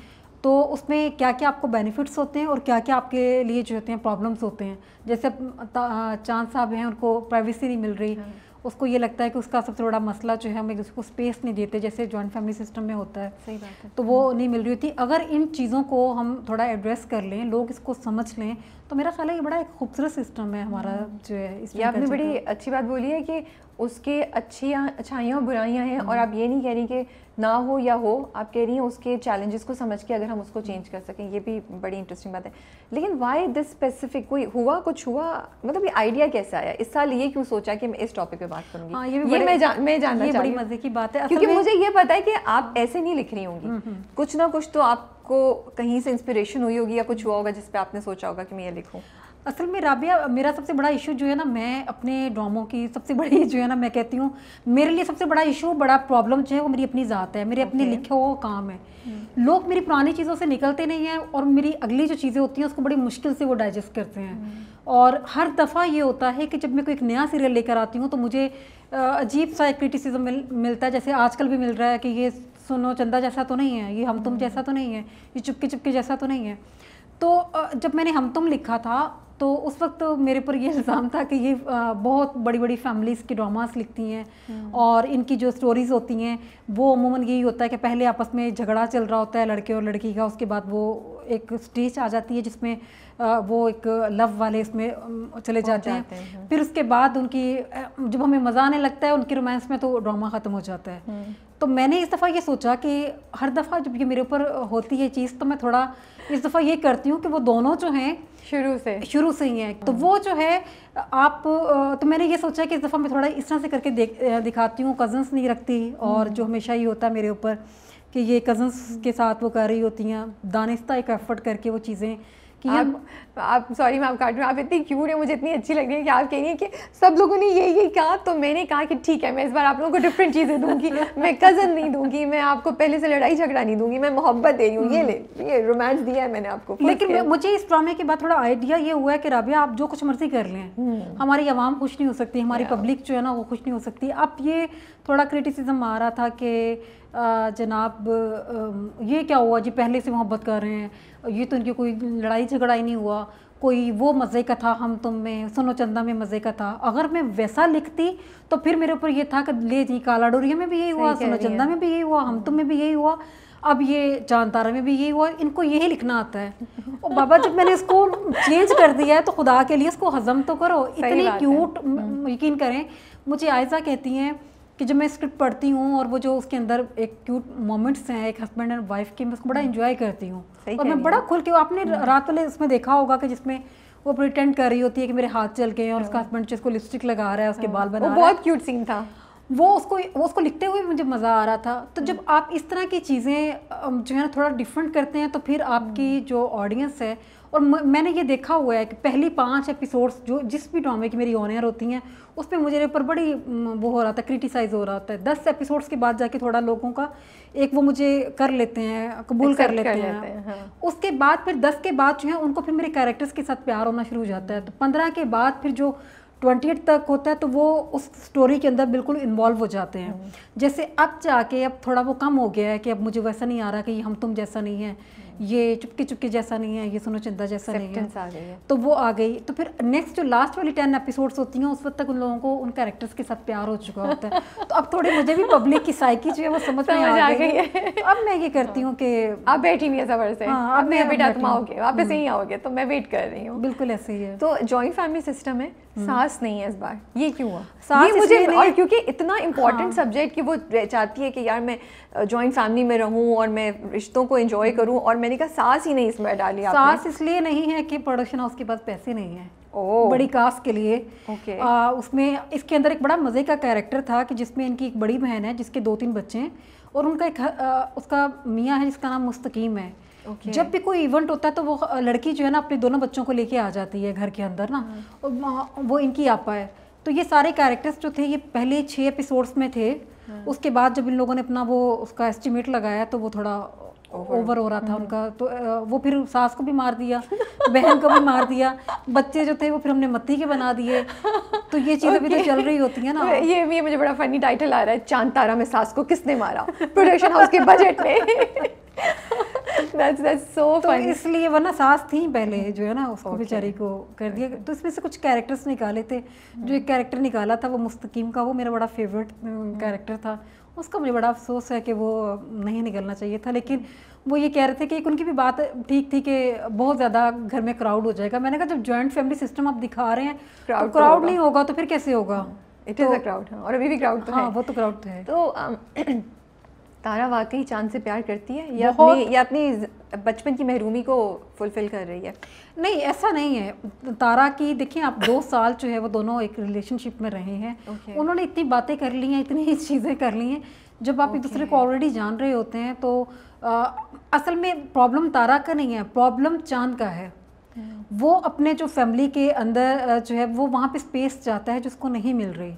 तो उसमें क्या क्या आपको बेनिफिट्स होते हैं और क्या क्या आपके लिए जो होते हैं प्रॉब्लम्स होते हैं जैसे चांद साहब हैं उनको प्राइवेसी नहीं मिल रही हाँ। उसको ये लगता है कि उसका सबसे बड़ा मसला जो है हम एक दूसरे को स्पेस नहीं देते जैसे जॉइंट फैमिली सिस्टम में होता है सही बात है तो वो नहीं मिल रही होती अगर इन चीज़ों को हम थोड़ा एड्रेस कर लें लोग इसको समझ लें तो मेरा ख्याल है ये बड़ा एक खूबसूरत सिस्टम है हमारा हम्म। जो है इसमें आपने बड़ी अच्छी बात बोली है कि उसके अच्छी अच्छाइयाँ और बुराइयाँ हैं और हम्म। आप ये नहीं कह रही कि ना हो या हो आप कह रही हैं उसके चैलेंजेस को समझ के अगर हम उसको चेंज कर सकें ये भी बड़ी इंटरेस्टिंग बात है लेकिन वाई दिस स्पेसिफिक कोई हुआ कुछ हुआ मतलब ये आइडिया कैसे आया इस साल ये क्यों सोचा कि मैं इस टॉपिक पे बात करूंगी हाँ, ये, ये मैं जा, मैं जानना ये बड़ी मज़े की बात है क्योंकि मुझे ये पता है कि आप ऐसे नहीं लिख रही होंगी हम्म, हम्म। कुछ ना कुछ तो आपको कहीं से इंस्पिरेशन हुई होगी या कुछ हुआ होगा जिसपे आपने सोचा होगा कि मैं ये लिखूँ असल में राबिया मेरा सबसे बड़ा इशू जो है ना मैं अपने ड्रामों की सबसे बड़ी जो है ना मैं कहती हूँ मेरे लिए सबसे बड़ा इशू बड़ा प्रॉब्लम जो है वो मेरी अपनी ज़ात है मेरे okay. अपने लिखे हुए काम है hmm. लोग मेरी पुरानी चीज़ों से निकलते नहीं हैं और मेरी अगली जो चीज़ें होती हैं उसको बड़ी मुश्किल से वो डाइजेस्ट करते हैं hmm. और हर दफ़ा ये होता है कि जब मैं कोई एक नया सीरियल लेकर आती हूँ तो मुझे अजीब सा एक क्रिटिसिज्म मिल, मिलता है जैसे आजकल भी मिल रहा है कि ये सुनो चंदा जैसा तो नहीं है ये हम तुम hmm. जैसा तो नहीं है ये चुपके चुपके जैसा तो नहीं है तो जब मैंने हम तुम लिखा था तो उस वक्त तो मेरे पर ये इल्ज़ाम था कि ये बहुत बड़ी बड़ी फैमिलीज़ की ड्रामास लिखती हैं हम्म। और इनकी जो स्टोरीज़ होती हैं वो अमूमन यही होता है कि पहले आपस में झगड़ा चल रहा होता है लड़के और लड़की का उसके बाद वो एक स्टेज आ जाती है जिसमें वो एक लव वाले इसमें चले जाते, जाते हैं।, हैं फिर उसके बाद उनकी जब हमें मज़ा आने लगता है उनकी रोमांस में तो ड्रामा ख़त्म हो जाता है हम्म। तो मैंने इस दफ़ा ये सोचा कि हर दफ़ा जब ये मेरे ऊपर होती है चीज़ तो मैं थोड़ा इस दफ़ा ये करती हूँ कि वो दोनों जो हैं शुरू से शुरू से ही हैं तो वो जो है आप तो मैंने ये सोचा कि इस दफ़ा मैं थोड़ा इस तरह से करके देख दिखाती हूँ कज़न्स नहीं रखती और हम्म। जो हमेशा ही होता है मेरे ऊपर कि ये कज़न्स के साथ वो कर रही होती हैं दानिस्ता एक एफर्ट करके वो चीज़ें कि आप, आप सॉरी मैं आप काट रही हूँ आप इतनी क्यूट है मुझे इतनी अच्छी लग रही है कि आप कह रही हैं कि सब लोगों ने ये ये कहा तो मैंने कहा कि ठीक है मैं इस बार आप लोगों को डिफरेंट चीज़ें दूंगी मैं कज़न नहीं दूंगी मैं आपको पहले से लड़ाई झगड़ा नहीं दूंगी मैं मोहब्बत दे रही हूँ ये हम्म। ले ये रोमांस दिया है मैंने आपको लेकिन मुझे इस ड्रामे के बाद थोड़ा आइडिया ये हुआ है कि राबिया आप जो कुछ मर्जी कर लें हम्म। हमारी आवाम खुश नहीं हो सकती हमारी पब्लिक जो है ना वो खुश नहीं हो सकती आप ये थोड़ा क्रिटिसिज्म आ रहा था कि जनाब ये क्या हुआ जी पहले से मोहब्बत कर रहे हैं ये तो इनकी कोई लड़ाई झगड़ा ही नहीं हुआ कोई वो मज़े का था हम तुम में सोनो चंदा में मज़े का था अगर मैं वैसा लिखती तो फिर मेरे ऊपर ये था कि ले जी काला डोरिया में भी यही हुआ सोनो चंदा में भी यही हुआ हम तुम में भी यही हुआ अब ये चांद तारा में भी यही हुआ इनको यही लिखना आता है और बाबा जब मैंने इसको चेंज कर दिया है तो खुदा के लिए इसको हजम तो करो इतनी क्यूट हम्म। यकीन करें मुझे आयजा कहती हैं कि जब मैं स्क्रिप्ट पढ़ती हूँ और वो जो उसके अंदर एक क्यूट मोमेंट्स हैं एक हस्बैंड एंड वाइफ के मैं उसको बड़ा इन्जॉय हम्म। करती हूँ और मैं बड़ा खुल के आपने हम्म। रात वाले उसमें देखा होगा कि जिसमें वो प्रिटेंड कर रही होती है कि मेरे हाथ चल गए और उसका हस्बैंड हाँ। जिसको लिपस्टिक लगा रहा है उसके हाँ। बाल बना बहुत क्यूट सीन था वो उसको वो उसको लिखते हुए मुझे मज़ा आ रहा था तो हम्म। जब आप इस तरह की चीज़ें जो है ना थोड़ा डिफरेंट करते हैं तो फिर आपकी जो ऑडियंस है और मैंने ये देखा हुआ है कि पहली पांच एपिसोड्स जो जिस भी ड्रामे की मेरी ऑनियर होती हैं उस पर मुझे ऊपर बड़ी वो हो रहा था क्रिटिसाइज़ हो रहा था है दस एपिसोड्स के बाद जाके थोड़ा लोगों का एक वो मुझे कर लेते हैं कबूल कर लेते, कर लेते हैं, हैं हाँ। उसके बाद फिर दस के बाद जो है उनको फिर मेरे कैरेक्टर्स के साथ प्यार होना शुरू हो जाता है तो पंद्रह के बाद फिर जो ट्वेंटी एट तक होता है तो वो उस स्टोरी के अंदर बिल्कुल इन्वॉल्व हो जाते हैं हम्म। जैसे अब जाके अब थोड़ा वो कम हो गया है कि अब मुझे वैसा नहीं आ रहा कि हम तुम जैसा नहीं है ये चुपकी चुपकी जैसा नहीं है ये सुनो चिंता जैसा नहीं है आ गई है तो वो आ गई तो फिर नेक्स्ट जो लास्ट वाली टेन एपिसोड्स होती हैं उस वक्त तक उन लोगों को उन कैरेक्टर्स के साथ प्यार हो चुका होता है तो अब थोड़ी मुझे भी पब्लिक की साइकी जो है वो समझ में आ गई है तो अब मैं ये करती हूँ कि आप बैठी हुई है ज़बर से हाँ, अब मैं अभी तुम आओगे वापस हम्म। यहीं आओगे तो मैं वेट कर रही हूँ बिल्कुल ऐसे ही है तो जॉइंट फैमिली सिस्टम है हम्म। सांस नहीं है इस बार ये क्यों हुआ सांस मुझे और क्योंकि इतना इम्पोर्टेंट हाँ। सब्जेक्ट कि वो चाहती है कि यार मैं जॉइंट फैमिली में रहूं और मैं रिश्तों को एंजॉय हम्म। करूं और मैंने कहा सांस ही नहीं इसमें डाली सांस इसलिए नहीं है कि प्रोडक्शन हाउस के पास पैसे नहीं है ओ। बड़ी कास्ट के लिए ओके आ, उसमें इसके अंदर एक बड़ा मज़े का कैरेक्टर था कि जिसमें इनकी एक बड़ी बहन है जिसके दो तीन बच्चे हैं और उनका एक आ, उसका मियाँ है जिसका नाम मुस्तकीम है okay. जब भी कोई इवेंट होता है तो वो लड़की जो है ना अपने दोनों बच्चों को लेके आ जाती है घर के अंदर ना हाँ। वो इनकी आपा है तो ये सारे कैरेक्टर्स जो थे ये पहले छः एपिसोड्स में थे हाँ। उसके बाद जब इन लोगों ने अपना वो उसका एस्टिमेट लगाया तो वो थोड़ा ओवर हो रहा था हाँ। उनका तो वो फिर सास को भी मार दिया बहन को भी मार दिया बच्चे जो थे वो फिर हमने मत्ती के बना दिए तो ये चीज़ें okay. भी तो चल रही होती है ना ये ये मुझे बड़ा फनी टाइटल आ रहा है चांद तारा में सास को किसने मारा प्रोडक्शन हाउस के बजट में that's that's so तो funny. तो इसलिए वरना सास थी पहले जो है ना उस okay. बेचारी को कर दिया तो इसमें से कुछ कैरेक्टर्स निकाले थे जो एक कैरेक्टर निकाला था वो मुस्तकीम का वो मेरा बड़ा फेवरेट कैरेक्टर hmm. था उसका मुझे बड़ा अफसोस है कि वो नहीं निकलना चाहिए था लेकिन वो ये कह रहे थे कि एक उनकी भी बात ठीक थी कि बहुत ज़्यादा घर में क्राउड हो जाएगा मैंने कहा जब जॉइंट फैमिली सिस्टम आप दिखा रहे हैं क्राउड तो क्राउड तो नहीं होगा तो फिर कैसे होगा इट इज़ अ क्राउड और अभी भी क्राउड तो हाँ वो तो क्राउड तो है तो um, तारा वाकई चांद से प्यार करती है या अपनी या अपनी बचपन की महरूमी को फुलफ़िल कर रही है नहीं ऐसा नहीं है तारा की देखिए आप दो साल जो है वो दोनों एक रिलेशनशिप में रहे हैं okay. उन्होंने इतनी बातें कर ली हैं इतनी चीज़ें कर ली हैं जब आप okay. एक दूसरे को ऑलरेडी जान रहे होते हैं तो आ, असल में प्रॉब्लम तारा का नहीं है प्रॉब्लम चांद का है hmm. वो अपने जो फैमिली के अंदर जो है वो वहाँ पे स्पेस जाता है जिसको नहीं मिल रही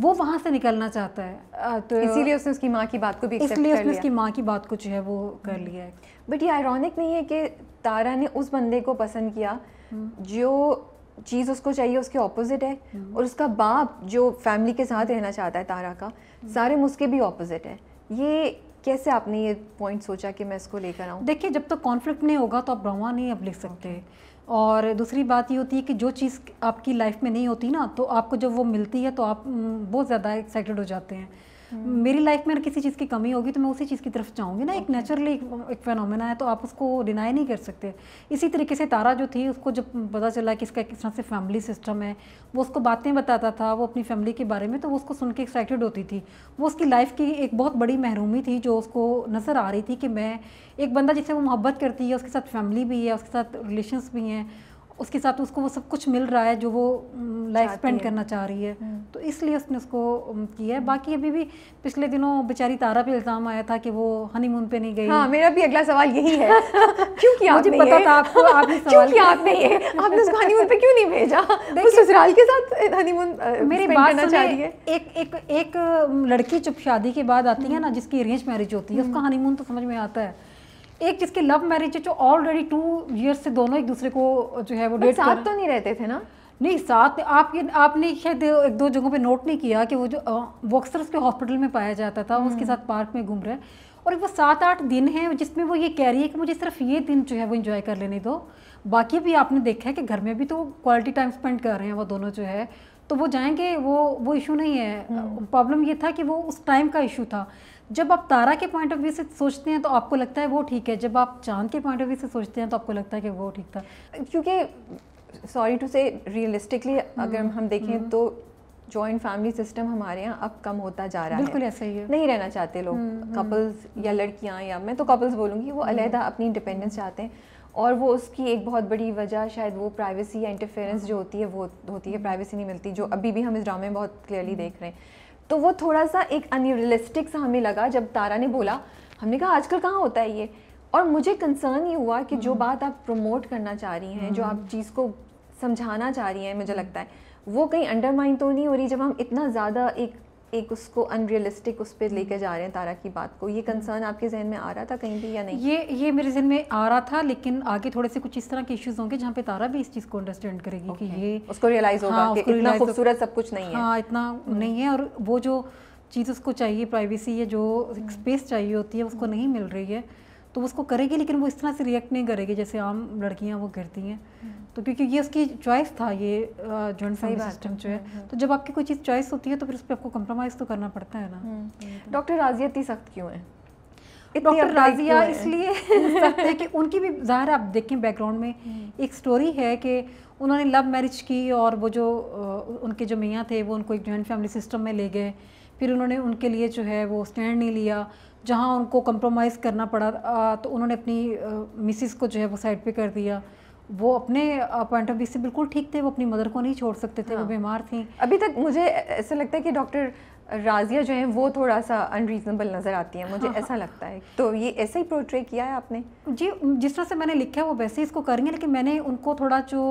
वो वहाँ से निकलना चाहता है तो इसीलिए उसने उसकी माँ की बात को भी इसलिए उसने उसकी माँ की बात को जो है वो कर हम्म। लिया है बट ये आयरॉनिक नहीं है कि तारा ने उस बंदे को पसंद किया हम्म। जो चीज़ उसको चाहिए उसके ऑपोजिट है हम्म। और उसका बाप जो फैमिली के साथ रहना चाहता है तारा का सारे मुस्के भी ऑपोजिट है ये कैसे आपने ये पॉइंट सोचा कि मैं इसको लेकर आऊँ देखिए जब तक तो कॉन्फ्लिक्ट नहीं होगा तो आप ब्रह्मा नहीं अब लिख सकते और दूसरी बात ये होती है कि जो चीज़ आपकी लाइफ में नहीं होती ना तो आपको जब वो मिलती है तो आप हम्म, बहुत ज़्यादा एक्साइटेड हो जाते हैं हाँ। मेरी लाइफ में अगर किसी चीज़ की कमी होगी तो मैं उसी चीज़ की तरफ जाऊँगी ना एक नेचुरली एक फेनोमिना है तो आप उसको डिनाई नहीं कर सकते इसी तरीके से तारा जो थी उसको जब पता चला कि इसका किस तरह से फैमिली सिस्टम है वो उसको बातें बताता था वो अपनी फैमिली के बारे में तो वो उसको सुन के एक्साइटेड होती थी वो उसकी लाइफ की एक बहुत बड़ी महरूमी थी जो उसको नज़र आ रही थी कि मैं एक बंदा जिससे वो मोहब्बत करती है उसके साथ फैमिली भी है उसके साथ रिलेशंस भी हैं उसके साथ उसको वो सब कुछ मिल रहा है जो वो लाइफ स्पेंड करना चाह रही है हम्म। तो इसलिए उसने उसको किया है बाकी अभी भी पिछले दिनों बेचारी तारा पे इल्ज़ाम आया था कि वो हनीमून पे नहीं गई हाँ मेरा भी अगला सवाल यही है क्यों किया मुझे पता था आपको आपने सवाल क्यों आप नहीं है आपने उसको हनीमून पे क्यों नहीं भेजा उस ससुराल के साथ हनीमून मेरी बात चाह रही है एक एक एक लड़की चुप शादी के बाद आती है ना हम्म। जिसकी अरेंज मैरिज होती है उसका हनीमून हम्म। तो समझ में आता है एक जिसके लव मैरिज है जो ऑलरेडी टू ईयर्स से दोनों एक दूसरे को जो है वो डेट साथ तो नहीं रहते थे ना नहीं साथ आप ये आपने शायद एक दो जगहों पे नोट नहीं किया कि वो जो वो अक्सर उसके हॉस्पिटल में पाया जाता था उसके हम्म। साथ पार्क में घूम रहे और वो सात आठ दिन हैं जिसमें वो ये कह रही है कि मुझे सिर्फ ये दिन जो है वो इन्जॉय कर लेने दो बाकी भी आपने देखा है कि घर में भी तो क्वालिटी टाइम स्पेंड कर रहे हैं वो दोनों जो है तो वो जाएंगे वो वो इशू नहीं है प्रॉब्लम हम्म। ये था कि वो उस टाइम का इशू था जब आप तारा के पॉइंट ऑफ व्यू से सोचते हैं तो आपको लगता है वो ठीक है जब आप चांद के पॉइंट ऑफ व्यू से सोचते हैं तो आपको लगता है कि वो ठीक था क्योंकि सॉरी टू से रियलिस्टिकली अगर हम्म, हम देखें हम्म। तो जॉइंट फैमिली सिस्टम हमारे यहाँ अब कम होता जा रहा है बिल्कुल ऐसा ही है नहीं रहना चाहते लोग कपल्स हम्म, या लड़कियाँ या मैं तो कपल्स बोलूँगी वो अलहदा अपनी इंडिपेंडेंस चाहते हैं और वो उसकी एक बहुत बड़ी वजह शायद वो प्राइवेसी या इंटरफेरेंस हाँ। जो होती है वो होती है प्राइवेसी नहीं मिलती जो अभी भी हम इस ड्रामे में बहुत क्लियरली देख रहे हैं तो वो थोड़ा सा एक अनरियलिस्टिक सा हमें लगा जब तारा ने बोला हमने कहा आजकल कहाँ होता है ये और मुझे कंसर्न ये हुआ कि जो हम्म। बात आप प्रमोट करना चाह रही हैं जो आप हम्म। चीज़ को समझाना चाह रही हैं मुझे लगता है वो कहीं अंडरमाइन तो नहीं हो रही जब हम इतना ज़्यादा एक एक उसको अनरियलिस्टिक उस पर लेकर जा रहे हैं तारा की बात को ये कंसर्न हम्म। आपके जहन में आ रहा था कहीं भी या नहीं ये ये मेरे जहन में आ रहा था लेकिन आगे थोड़े से कुछ इस तरह के इश्यूज होंगे जहाँ पे तारा भी इस चीज़ को अंडरस्टैंड करेगी okay. कि ये उसको रियलाइज होगा हाँ, कि इतना खूबसूरत सब कुछ नहीं है हाँ इतना हम्म। नहीं है और वो जो चीज़ उसको चाहिए प्राइवेसी या जो स्पेस हम्म। चाहिए होती है उसको नहीं मिल रही है तो उसको करेगी लेकिन वो इस तरह से रिएक्ट नहीं करेगी जैसे आम लड़कियां वो करती हैं तो क्योंकि ये उसकी चॉइस था ये जॉइंट फैमिली सिस्टम जो है हम्म, हम्म। तो जब आपकी कोई चीज़ चॉइस होती है तो फिर उस पर आपको कम्प्रोमाइज़ तो करना पड़ता है ना हम्म, तो डॉक्टर राजिया इतनी सख्त क्यों है डॉक्टर राजिया इसलिए सख्त है कि उनकी भी ज़ाहिर आप देखें बैकग्राउंड में एक स्टोरी है कि उन्होंने लव मैरिज की और वो जो उनके जो मियाँ थे वो उनको एक जॉइंट फैमिली सिस्टम में ले गए फिर उन्होंने उनके लिए जो है वो स्टैंड नहीं लिया जहाँ उनको कम्प्रोमाइज़ करना पड़ा तो उन्होंने अपनी मिसिस को जो है वो साइड पे कर दिया वो अपने पॉइंट ऑफ व्यू से बिल्कुल ठीक थे वो अपनी मदर को नहीं छोड़ सकते थे हाँ। वो बीमार थी अभी तक मुझे ऐसा लगता है कि डॉक्टर राजिया जो है वो थोड़ा सा अनरीजनेबल नज़र आती है मुझे हाँ, हाँ। ऐसा लगता है तो ये ऐसे ही प्रोट्रे किया है आपने जी जिस तरह से मैंने लिखा है वो वैसे ही इसको करेंगे लेकिन मैंने उनको थोड़ा जो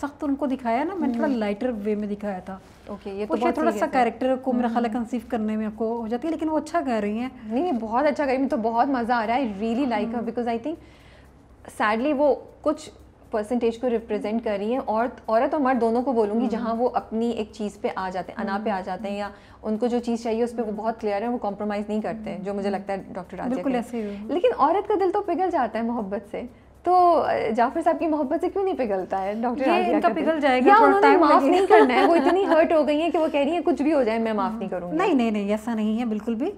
सख्त उनको दिखाया ना मैंने थोड़ा लाइटर हम्म। वे में दिखाया था ओके okay, ये तो थोड़ा सा कैरेक्टर को मेरा ख्याल कंसीव हम्म। करने में आपको हो जाती है लेकिन वो अच्छा कर रही हैं नहीं नहीं बहुत अच्छा कर रही तो बहुत मज़ा आ रहा है I really like her because I think sadly वो कुछ परसेंटेज को रिप्रेजेंट कर रही है और औरत और मर्द दोनों को बोलूँगी हम्म। जहाँ वो अपनी एक चीज़ पे आ जाते हैं अना पे आ हम्म। जाते हैं या उनको जो चीज़ चाहिए उस पर वो बहुत क्लियर है वो कॉम्प्रोमाइज़ नहीं करते हैं जो मुझे लगता है डॉक्टर राज लेकिन औरत का दिल तो पिघल जाता है मोहब्बत से तो जाफर साहब की मोहब्बत से क्यों नहीं पिघलता है डॉक्टर ये इनका पिघल जाएगा उन्होंने माफ़ नहीं करना है वो इतनी हर्ट हो गई है कि वो कह रही है कुछ भी हो जाए मैं माफ़ नहीं करूँगी नहीं नहीं नहीं ऐसा नहीं है बिल्कुल भी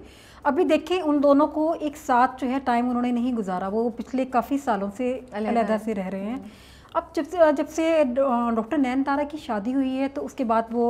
अभी देखें उन दोनों को एक साथ जो है टाइम उन्होंने नहीं गुजारा वो पिछले काफ़ी सालों से अलहदा से रह रहे हैं हम्म। अब जब से जब से डॉक्टर नैन तारा की शादी हुई है तो उसके बाद वो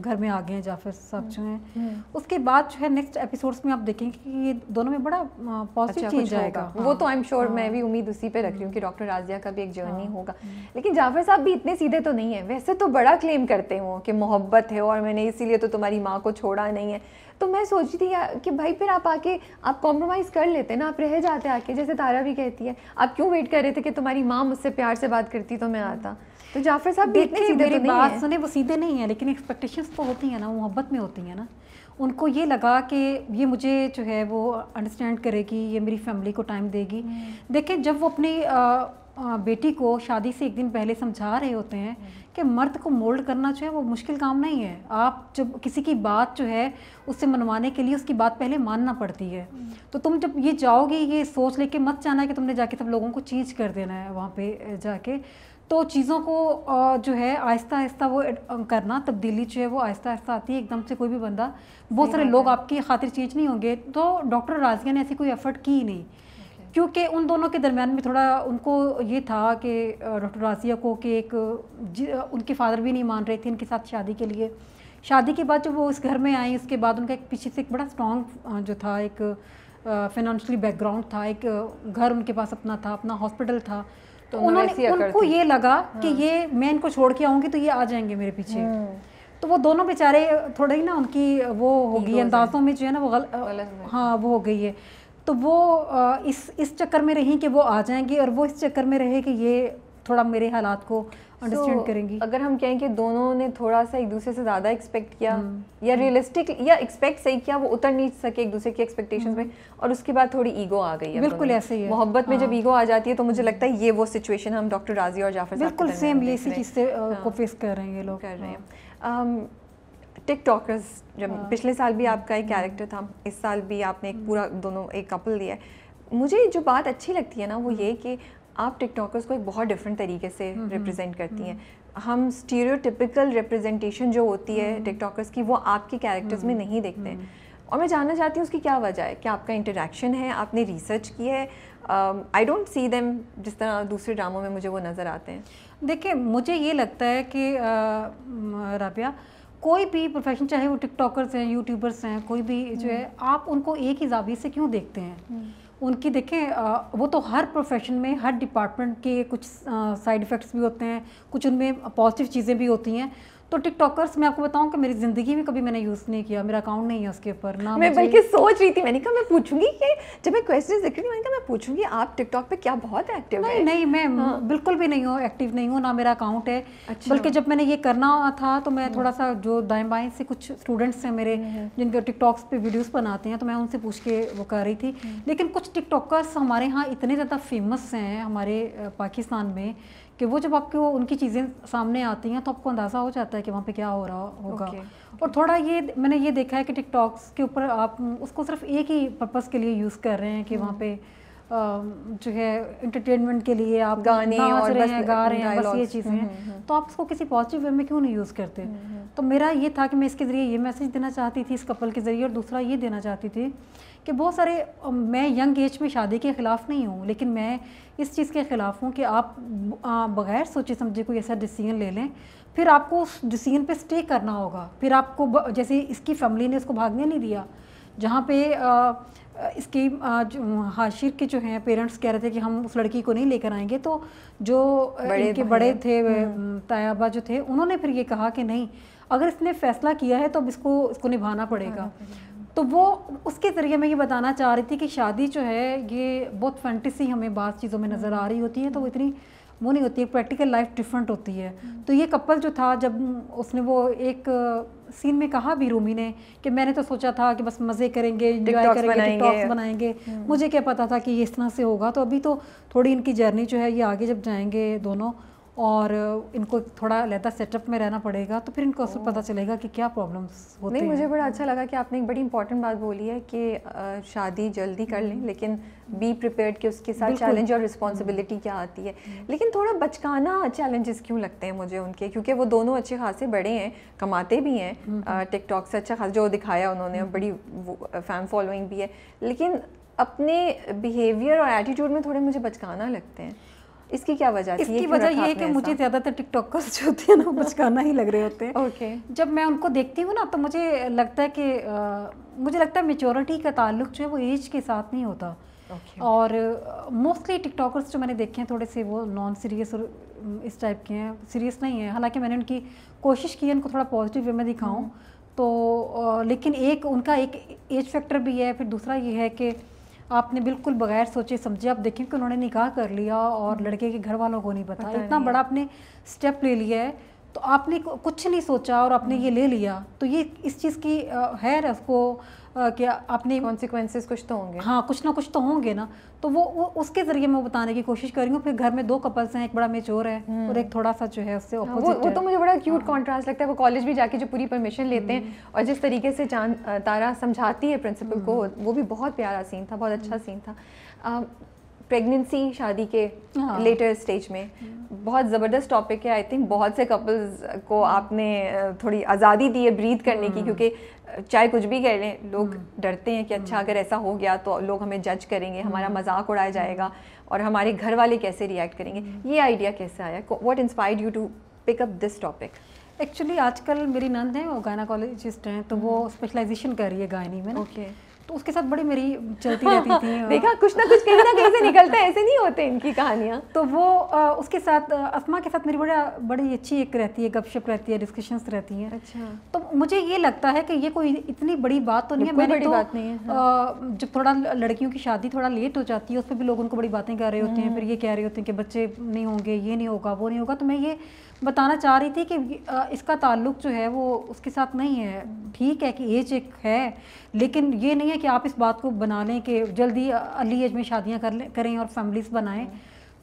घर में आ गए हैं जाफर साहब जो हैं हम्म, हम्म। उसके बाद जो है नेक्स्ट एपिसोड्स में आप देखेंगे कि ये दोनों में बड़ा पॉजिटिव अच्छा, चेंज आएगा हाँ, वो तो आई एम श्योर मैं भी उम्मीद उसी पे रख रही हूँ कि हाँ। डॉक्टर राजिया का भी एक जर्नी हाँ। होगा लेकिन जाफर साहब भी इतने सीधे तो नहीं है वैसे तो बड़ा क्लेम करते वो कि मोहब्बत है और मैंने इसीलिए तो तुम्हारी माँ को छोड़ा नहीं है तो मैं सोचती थी कि भाई फिर आप आके आप कॉम्प्रोमाइज़ कर लेते ना आप रह जाते आके जैसे तारा भी कहती है आप क्यों वेट कर रहे थे कि तुम्हारी माँ मुझसे प्यार से बात करती तो मैं आता तो जाफर साहब इतने सीधे मेरी तो बात सुने वो सीधे नहीं है लेकिन एक्सपेक्टेशंस तो होती हैं ना मोहब्बत में होती हैं ना उनको ये लगा कि ये मुझे जो है वो अंडरस्टैंड करेगी ये मेरी फैमिली को टाइम देगी हम्म। देखें जब वो अपनी बेटी को शादी से एक दिन पहले समझा रहे होते हैं कि मर्द को मोल्ड करना जो है वो मुश्किल काम नहीं है आप जब किसी की बात जो है उससे मनवाने के लिए उसकी बात पहले मानना पड़ती है तो तुम जब ये जाओगे ये सोच लेके मत जाना कि तुमने जाके सब लोगों को चीज कर देना है वहाँ पे जाके तो चीज़ों को जो है आहिस्ता आहिस्ता वो करना तब्दीली जो है वो आहिस्ता आहिस्ता आती है एकदम से कोई भी बंदा बहुत सारे लोग आपकी खातिर चेंज नहीं होंगे तो डॉक्टर राजिया ने ऐसी कोई एफर्ट की नहीं क्योंकि उन दोनों के दरमियान में थोड़ा उनको ये था कि डॉक्टर राजिया को कि एक उनके फादर भी नहीं मान रहे थे इनके साथ शादी के लिए शादी के बाद जब वो उस घर में आई उसके बाद उनका एक पीछे से एक बड़ा स्ट्रॉन्ग जो था एक फाइनेंशली बैकग्राउंड था एक घर उनके पास अपना था अपना हॉस्पिटल था तो उन्होंने उनको ये लगा हाँ। कि ये मैं इनको छोड़ के आऊँगी तो ये आ जाएंगे मेरे पीछे हाँ। तो वो दोनों बेचारे थोड़े ही ना उनकी वो हो गई अंदाज़ों में जो है ना वो गल, गलत हाँ वो हो गई है तो वो इस इस चक्कर में रहें कि वो आ जाएंगी और वो इस चक्कर में रहे कि ये थोड़ा मेरे हालात को अंडरस्टैंड so, करेंगी अगर हम कहें कि दोनों ने थोड़ा सा एक दूसरे से ज़्यादा एक्सपेक्ट किया hmm. या रियलिस्टिक हम्म। hmm. या एक्सपेक्ट सही किया वो उतर नहीं सके एक दूसरे की एक्सपेक्टेशन hmm. में हम्म। और उसके बाद थोड़ी ईगो आ गई है बिल्कुल ऐसे ही मोहब्बत में जब ईगो हाँ। आ जाती है तो मुझे लगता है ये वो सिचुएशन हम डॉक्टर राजी और जाफर बिल्कुल सेम ये इसी चीज़ से हाँ। को फेस कर रहे हैं ये लोग कर रहे हाँ। हैं टिक टॉकर्स जब हाँ। पिछले साल भी हम्म। आपका एक कैरेक्टर था इस साल भी आपने एक हम्म। पूरा दोनों एक कपल दिया है मुझे जो बात अच्छी लगती है ना वो हम्म। ये कि आप टिकटॉकर्स को एक बहुत डिफरेंट तरीके से रिप्रेजेंट करती हैं हम स्टीरियोटिपिकल रिप्रेजेंटेशन जो होती है टिकटॉकर्स की वो आपके कैरेक्टर्स में नहीं देखते हैं और मैं जानना चाहती हूँ उसकी क्या वजह है क्या आपका इंटरेक्शन है आपने रिसर्च की है आई डोंट सी देम जिस तरह दूसरे ड्रामों में मुझे वो नज़र आते हैं देखिए मुझे ये लगता है कि राबिया uh, कोई भी प्रोफेशन चाहे वो टिकटॉकर्स हैं यूट्यूबर्स हैं कोई भी जो है हम्म। आप उनको एक ही जावी से क्यों देखते हैं हम्म। उनकी देखें वो तो हर प्रोफेशन में हर डिपार्टमेंट के कुछ साइड इफ़ेक्ट्स भी होते हैं कुछ उनमें पॉजिटिव चीज़ें भी होती हैं तो टिकटॉकर्स मैं आपको बताऊं कि मेरी ज़िंदगी में कभी मैंने यूज़ नहीं किया मेरा अकाउंट नहीं है उसके ऊपर ना मैं बल्कि सोच रही थी मैंने कहा मैं पूछूंगी कि जब मैं क्वेश्चन देख रही मैंने कहा मैं पूछूंगी आप टिकटॉक पे क्या बहुत एक्टिव नहीं है? नहीं मैं हाँ। बिल्कुल भी नहीं हूँ एक्टिव नहीं हूँ ना मेरा अकाउंट है अच्छा। बल्कि जब मैंने ये करना था तो मैं हम्म। थोड़ा सा जो दाएँ बाएँ से कुछ स्टूडेंट्स हैं मेरे हम्म, हम्म। जिनके टिकटॉक्स पे वीडियोज़ बनाते हैं तो मैं उनसे पूछ के वो कर रही थी लेकिन कुछ टिकटॉकर्स हमारे यहाँ इतने ज़्यादा फेमस हैं हमारे पाकिस्तान में कि वो जब आपको उनकी चीज़ें सामने आती हैं तो आपको अंदाज़ा हो जाता है कि वहाँ पे क्या हो रहा होगा okay. और थोड़ा ये मैंने ये देखा है कि टिकटॉक्स के ऊपर आप उसको सिर्फ एक ही पर्पज़ के लिए यूज़ कर रहे हैं कि वहाँ hmm. पे जो है इंटरटेनमेंट के लिए आप गाने और रहे हैं गा रहे हैं बस ये चीज़ें हैं हम्म, हम्म, हम्म। तो आप इसको किसी पॉजिटिव वे में क्यों नहीं यूज़ करते तो मेरा ये था कि मैं इसके ज़रिए ये मैसेज देना चाहती थी इस कपल के ज़रिए और दूसरा ये देना चाहती थी कि बहुत सारे मैं यंग एज में शादी के ख़िलाफ़ नहीं हूँ लेकिन मैं इस चीज़ के ख़िलाफ़ हूँ कि आप बग़ैर सोचे समझे कोई ऐसा डिसीजन ले लें फिर आपको उस डिसीजन पे स्टे करना होगा फिर आपको जैसे इसकी फैमिली ने इसको भागने नहीं दिया जहाँ पे इसकी आज हाशिर के जो हैं पेरेंट्स कह रहे थे कि हम उस लड़की को नहीं लेकर आएंगे तो जो बड़े इनके बड़े थे हम्म। तायाबा जो थे उन्होंने फिर ये कहा कि नहीं अगर इसने फैसला किया है तो अब इसको इसको निभाना पड़ेगा तो वो उसके ज़रिए मैं ये बताना चाह रही थी कि शादी जो है ये बहुत फैंटेसी हमें बात चीज़ों में नज़र हम्म। आ रही होती है तो वो इतनी वो नहीं होती है प्रैक्टिकल लाइफ डिफरेंट होती है तो ये कपल जो था जब उसने वो एक सीन में कहा भी रूमी ने कि मैंने तो सोचा था कि बस मज़े करेंगे इंजॉय करेंगे टिकटॉक्स बनाएंगे हम्म। मुझे क्या पता था कि ये इस तरह से होगा तो अभी तो थोड़ी इनकी जर्नी जो है ये आगे जब जाएंगे दोनों और इनको थोड़ा लहता सेटअप में रहना पड़ेगा तो फिर इनको असर पता चलेगा कि क्या प्रॉब्लम्स होती नहीं मुझे बड़ा अच्छा लगा कि आपने एक बड़ी इंपॉर्टेंट बात बोली है कि शादी जल्दी कर लें हम्म। लेकिन बी प्रिपेयर्ड कि उसके साथ चैलेंज और रिस्पॉन्सिबिलिटी क्या आती है हम्म। लेकिन थोड़ा बचकाना चैलेंजेस क्यों लगते हैं मुझे उनके क्योंकि वो दोनों अच्छे खासे बड़े हैं कमाते भी हैं टिकटॉक हम्म, से अच्छा खास जो दिखाया उन्होंने बड़ी फैन फॉलोइंग भी है लेकिन अपने बिहेवियर और एटीट्यूड में थोड़े मुझे बचकाना लगते हैं इसकी क्या वजह इसकी वजह ये है कि मुझे ज़्यादातर टिकटॉकर्स जो होते हैं ना वो गाना ही लग रहे होते हैं ओके okay. जब मैं उनको देखती हूँ ना तो मुझे लगता है कि आ, मुझे लगता है मेचोरिटी का ताल्लुक जो है वो एज के साथ नहीं होता okay. और मोस्टली टिकटॉकर्स जो मैंने देखे हैं थोड़े से वो नॉन सीरियस और इस टाइप के हैं सीरियस नहीं है हालांकि मैंने उनकी कोशिश की है उनको थोड़ा पॉजिटिव वे में दिखाऊँ हम्म। तो लेकिन एक उनका एक एज फैक्टर भी है फिर दूसरा ये है कि आपने बिल्कुल बगैर सोचे समझे आप देखें कि उन्होंने निकाह कर लिया और लड़के के घर वालों को नहीं पता इतना बड़ा आपने स्टेप ले लिया है तो आपने कुछ नहीं सोचा और आपने हम्म। ये ले लिया तो ये इस चीज़ की है उसको कि अपने कॉन्सिक्वेंसेज कुछ तो होंगे हाँ कुछ ना कुछ तो होंगे ना तो वो, वो उसके ज़रिए मैं बताने की कोशिश कर रही हूँ फिर घर में दो कपल्स हैं एक बड़ा मेचोर है हम्म। और एक थोड़ा सा जो है उससे हाँ, वो, वो तो मुझे बड़ा क्यूट कॉन्ट्रास्ट हाँ। लगता है वो कॉलेज भी जाके जो पूरी परमिशन लेते हैं हम्म। और जिस तरीके से चांद तारा समझाती है प्रिंसिपल को हम्म। वो भी बहुत प्यारा सीन था बहुत अच्छा सीन था प्रेगनेंसी शादी के लेटर हाँ। स्टेज में बहुत ज़बरदस्त टॉपिक है आई थिंक बहुत से कपल्स को आपने थोड़ी आज़ादी दी है ब्रीद करने की हम्म। क्योंकि चाहे कुछ भी कह लें लोग हम्म। डरते हैं कि अच्छा हम्म। अगर ऐसा हो गया तो लोग हमें जज करेंगे हमारा मजाक उड़ाया जाएगा और हमारे घर वाले कैसे रिएक्ट करेंगे ये आइडिया कैसे आया what inspired you to pick up this topic actually आजकल मेरी नंद है वो कॉलेजिस्ट हैं तो वो स्पेशलाइजेशन कर रही है गायनी में ओके okay. तो उसके साथ बड़ी मेरी चलती रहती थी देखा कुछ ना कुछ कहीं ना कहीं से निकलता है ऐसे नहीं होते इनकी कहानियाँ तो वो आ, उसके साथ असमा के साथ मेरी बड़ा बड़ी अच्छी एक रहती है गपशप रहती है डिस्कशंस रहती हैं अच्छा तो मुझे ये लगता है कि ये कोई इतनी बड़ी बात तो नहीं है मैंने बड़ी तो, बात नहीं है हाँ। जब थोड़ा लड़कियों की शादी थोड़ा लेट हो जाती है उस पर भी लोग उनको बड़ी बातें कर रहे होते हैं हम्म। फिर ये कह रहे होते हैं कि बच्चे नहीं होंगे ये नहीं होगा वो नहीं होगा तो मैं ये बताना चाह रही थी कि इसका ताल्लुक जो है वो उसके साथ नहीं है ठीक है कि एज एक है लेकिन ये नहीं है कि आप इस बात को बना लें कि जल्दी अर्ली एज में शादियाँ कर लें करें और फैमिलीज बनाएं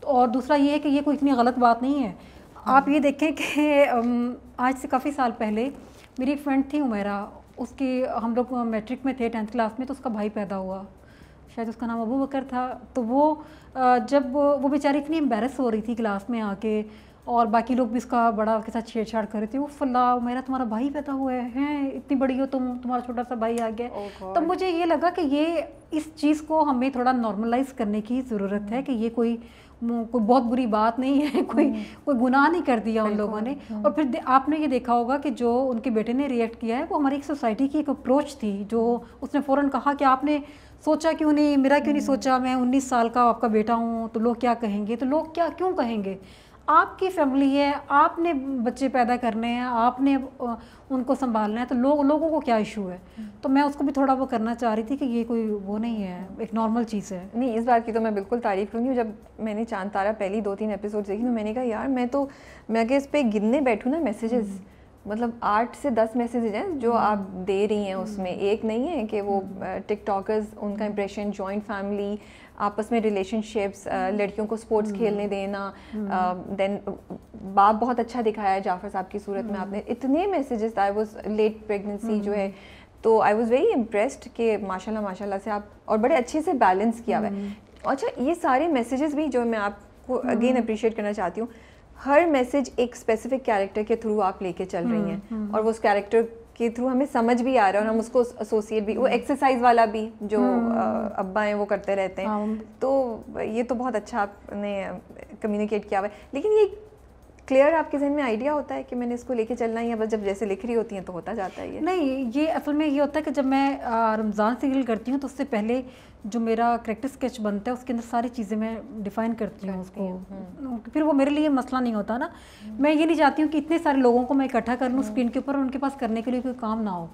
तो और दूसरा ये है कि ये कोई इतनी गलत बात नहीं है आप ये देखें कि आज से काफ़ी साल पहले मेरी एक फ्रेंड थी उमेरा उसकी हम लोग मैट्रिक में थे टेंथ क्लास में तो उसका भाई पैदा हुआ शायद उसका नाम अबू बकर था तो वो जब वो बेचारी इतनी एम्बेरस हो रही थी क्लास में आके और बाकी लोग भी इसका बड़ा के साथ छेड़छाड़ कर रहे थे वो फला मेरा तुम्हारा भाई पैदा हुआ है हैं इतनी बड़ी हो तुम तुम्हारा छोटा सा भाई आ गया oh तब मुझे ये लगा कि ये इस चीज़ को हमें थोड़ा नॉर्मलाइज करने की ज़रूरत है कि ये कोई कोई बहुत बुरी बात नहीं है कोई hmm. कोई गुनाह नहीं कर दिया उन लोगों ने hmm. और फिर आपने ये देखा होगा कि जो उनके बेटे ने रिएक्ट किया है वो हमारी एक सोसाइटी की एक अप्रोच थी जो उसने फ़ौरन कहा कि आपने सोचा क्यों नहीं मेरा क्यों नहीं hmm. सोचा मैं उन्नीस साल का आपका बेटा हूँ तो लोग क्या कहेंगे तो लोग क्या क्यों कहेंगे आपकी फैमिली है आपने बच्चे पैदा करने हैं आपने उनको संभालना है तो लोग लोगों को क्या इशू है हम्म। तो मैं उसको भी थोड़ा वो करना चाह रही थी कि ये कोई वो नहीं है एक नॉर्मल चीज़ है नहीं इस बात की तो मैं बिल्कुल तारीफ करूँगी जब मैंने चांद तारा पहली दो तीन एपिसोड देखी तो मैंने कहा यार मैं तो मैं अगर इस पर गिनने बैठूँ ना मैसेजेस हम्म। मतलब आठ से दस मैसेजेज हैं जो हम्म। आप दे रही हैं उसमें हम्म। एक नहीं है कि वो टिकटॉकर्स हम्म। उनका इंप्रेशन जॉइंट फैमिली आपस में रिलेशनशिप्स लड़कियों को स्पोर्ट्स खेलने देना देन बाप बहुत अच्छा दिखाया है जाफर साहब की सूरत में आपने इतने messages I was late pregnancy जो है तो आई वॉज़ वेरी इम्प्रेस्ड कि माशाल्लाह माशाल्लाह से आप और बड़े अच्छे से बैलेंस किया हुआ है अच्छा ये सारे मैसेजेस भी जो मैं आपको अगेन अप्रिशिएट करना चाहती हूँ हर मैसेज एक स्पेसिफिक कैरेक्टर के थ्रू आप लेके चल रही हैं हम्म, हम्म। और वो उस कैरेक्टर के थ्रू हमें समझ भी आ रहा है और हम हम्म। उसको एसोसिएट भी वो एक्सरसाइज वाला भी जो अब्बा हैं वो करते रहते हैं हाँ। तो ये तो बहुत अच्छा आपने कम्युनिकेट किया हुआ है लेकिन ये क्लियर आपके जहन में आइडिया होता है कि मैंने इसको लेके चलना है या बस जब जैसे लिख रही होती हैं तो होता जाता है नहीं ये असल में ये होता है कि जब मैं रमज़ान से डील करती हूँ तो उससे पहले जो मेरा करेक्टर स्केच बनता है उसके अंदर सारी चीज़ें मैं डिफ़ाइन करती हूँ उसको हम्म। फिर वो मेरे लिए मसला नहीं होता ना मैं ये नहीं चाहती हूँ कि इतने सारे लोगों को मैं इकट्ठा कर लूँ स्क्रीन हम्म। के ऊपर उनके पास करने के लिए कोई काम ना हो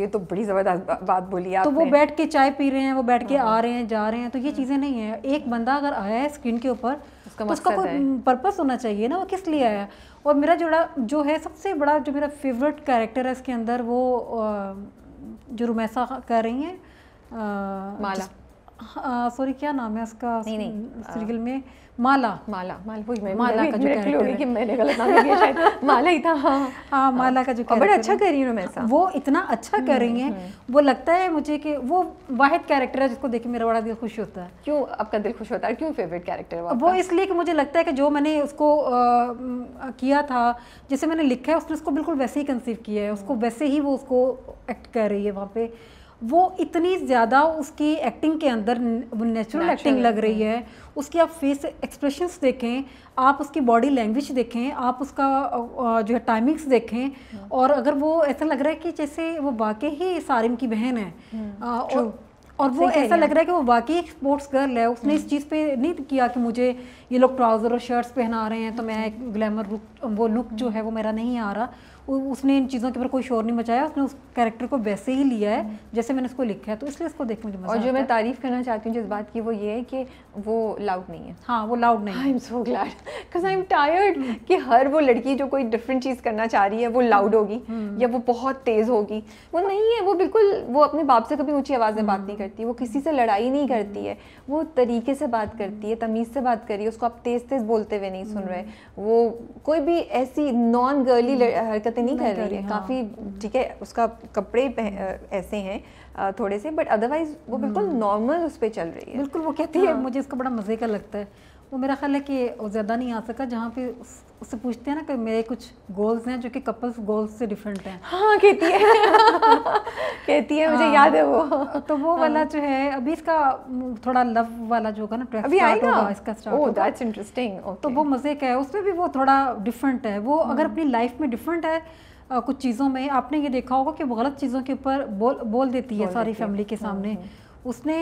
ये तो बड़ी ज़बरदस्त बात बोली आपने तो वो बैठ के चाय पी रहे हैं वो बैठ के हाँ। आ रहे हैं जा रहे हैं तो ये हम्म। चीज़ें नहीं है एक बंदा अगर आया है स्क्रीन के ऊपर उसका तो उसका कोई पर्पस होना चाहिए ना वो किस लिए आया और मेरा जोड़ा जो है सबसे बड़ा जो मेरा फेवरेट कैरेक्टर है इसके अंदर वो जो रुमैसा कर रही है सॉरी हाँ, क्या नाम है उसका सीरियल में माला माला माल वही मैं माला का जो कैरेक्टर है कि मैंने गलत नाम लिया शायद माला ही था हाँ हाँ माला का जो कैरेक्टर बड़ा अच्छा कर रही हूँ मैं वो इतना अच्छा कर रही हम्म, है हम्म। वो लगता है मुझे कि वो वाहिद कैरेक्टर है जिसको देख के मेरा बड़ा दिल खुश होता है क्यों आपका दिल खुश होता है क्यों फेवरेट कैरेक्टर है वो इसलिए कि मुझे लगता है कि जो मैंने उसको किया था जैसे मैंने लिखा है उसने उसको बिल्कुल वैसे ही कंसीव किया है उसको हम्म। वैसे ही वो उसको एक्ट कर रही है वहाँ पे वो इतनी ज़्यादा उसकी एक्टिंग के अंदर नेचुरल एक्टिंग लग रही है उसकी आप फेस एक्सप्रेशंस देखें आप उसकी बॉडी लैंग्वेज देखें आप उसका जो है टाइमिंग्स देखें हाँ। और अगर वो ऐसा लग रहा है कि जैसे वो वाकई ही सारिम की बहन है हाँ। और और वो ऐसा लग रहा है कि वो वाकई एक स्पोर्ट्स गर्ल है उसने इस हाँ। चीज़ पे नहीं किया कि मुझे ये लोग ट्राउज़र और शर्ट्स पहना रहे हैं तो मैं ग्लैमर वो लुक जो है वो मेरा नहीं आ रहा उसने इन चीज़ों के ऊपर कोई शोर नहीं मचाया उसने उस कैरेक्टर को वैसे ही लिया है जैसे मैंने उसको लिखा है तो इसलिए उसको देख मुझे और जो मैं तारीफ़ करना चाहती हूँ जिस बात की वो ये है कि वो लाउड नहीं है हाँ वो लाउड नहीं I am so glad because I am tired कि हर वो लड़की जो कोई डिफरेंट चीज़ करना चाह रही है वो लाउड हम्म। होगी हम्म। या वो बहुत तेज़ होगी वो नहीं है वो बिल्कुल वो अपने बाप से कभी ऊँची आवाज़ में बात नहीं हम्म। करती वो किसी से लड़ाई नहीं करती है वो तरीके से बात करती है तमीज़ से बात है उसको आप तेज़ तेज़ बोलते हुए नहीं सुन रहे वो कोई भी ऐसी नॉन गर्ली हरकत दिक्कतें तो नहीं कर रही है काफ़ी हाँ। ठीक है उसका कपड़े ऐसे हैं थोड़े से बट अदरवाइज वो बिल्कुल नॉर्मल हम्म। उस पर चल रही है बिल्कुल वो कहती है हाँ। मुझे इसका बड़ा मज़े का लगता है तो मेरा ख्याल है कि ज़्यादा नहीं आ सका जहाँ पे उससे पूछते हैं ना कि मेरे कुछ गोल्स हैं जो कि कपल्स गोल्स से डिफरेंट हैं हाँ कहती है कहती है मुझे हाँ, याद है वो तो वो हाँ, वाला जो है अभी इसका थोड़ा लव वाला जो होगा ना ट्रैक अभी आएगा इसका स्टार्ट ओह दैट्स इंटरेस्टिंग तो वो मज़े का है उसमें भी वो थोड़ा डिफरेंट है वो अगर हाँ। अपनी लाइफ में डिफरेंट है कुछ चीज़ों में आपने ये देखा होगा कि वो गलत चीज़ों के ऊपर बोल बोल देती है सारी फैमिली के हाँ, सामने हाँ। उसने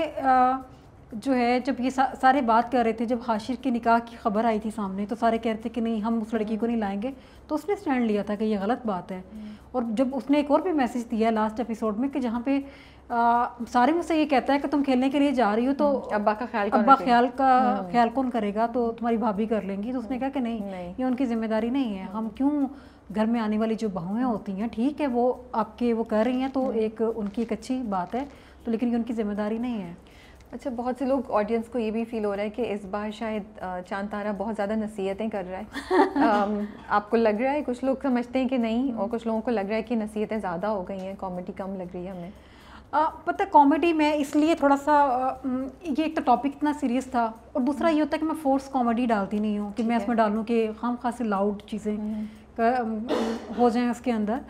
जो है जब ये सा, सारे बात कर रहे थे जब हाशिर के निकाह की खबर आई थी सामने तो सारे कह रहे थे कि नहीं हम उस लड़की को नहीं लाएंगे तो उसने स्टैंड लिया था कि ये गलत बात है हम्म। और जब उसने एक और भी मैसेज दिया लास्ट एपिसोड में कि जहाँ पे आ, सारे मुझसे ये कहता है कि तुम खेलने के लिए जा रही हो तो हम्म। अब्बा का ख्याल अब्बा ख्याल का हम्म। ख्याल कौन करेगा तो तुम्हारी भाभी कर लेंगी तो उसने कहा कि नहीं, ये उनकी जिम्मेदारी नहीं है हम क्यों घर में आने वाली जो बहुएं होती हैं ठीक है वो आपके वो कर रही हैं तो एक उनकी एक अच्छी बात है तो लेकिन ये उनकी जिम्मेदारी नहीं है अच्छा बहुत से लोग ऑडियंस को ये भी फील हो रहा है कि इस बार शायद चांद तारा बहुत ज़्यादा नसीहतें कर रहा है आपको लग रहा है कुछ लोग समझते हैं कि नहीं और कुछ लोगों को लग रहा है कि नसीहतें ज़्यादा हो गई हैं कॉमेडी कम लग रही है हमें पता कॉमेडी में इसलिए थोड़ा सा ये एक तो टॉपिक इतना सीरियस था और दूसरा ये होता है कि मैं फोर्स कॉमेडी डालती नहीं हूँ कि मैं इसमें डालूँ कि खाम खासी लाउड चीज़ें हम्म। हो जाएँ उसके अंदर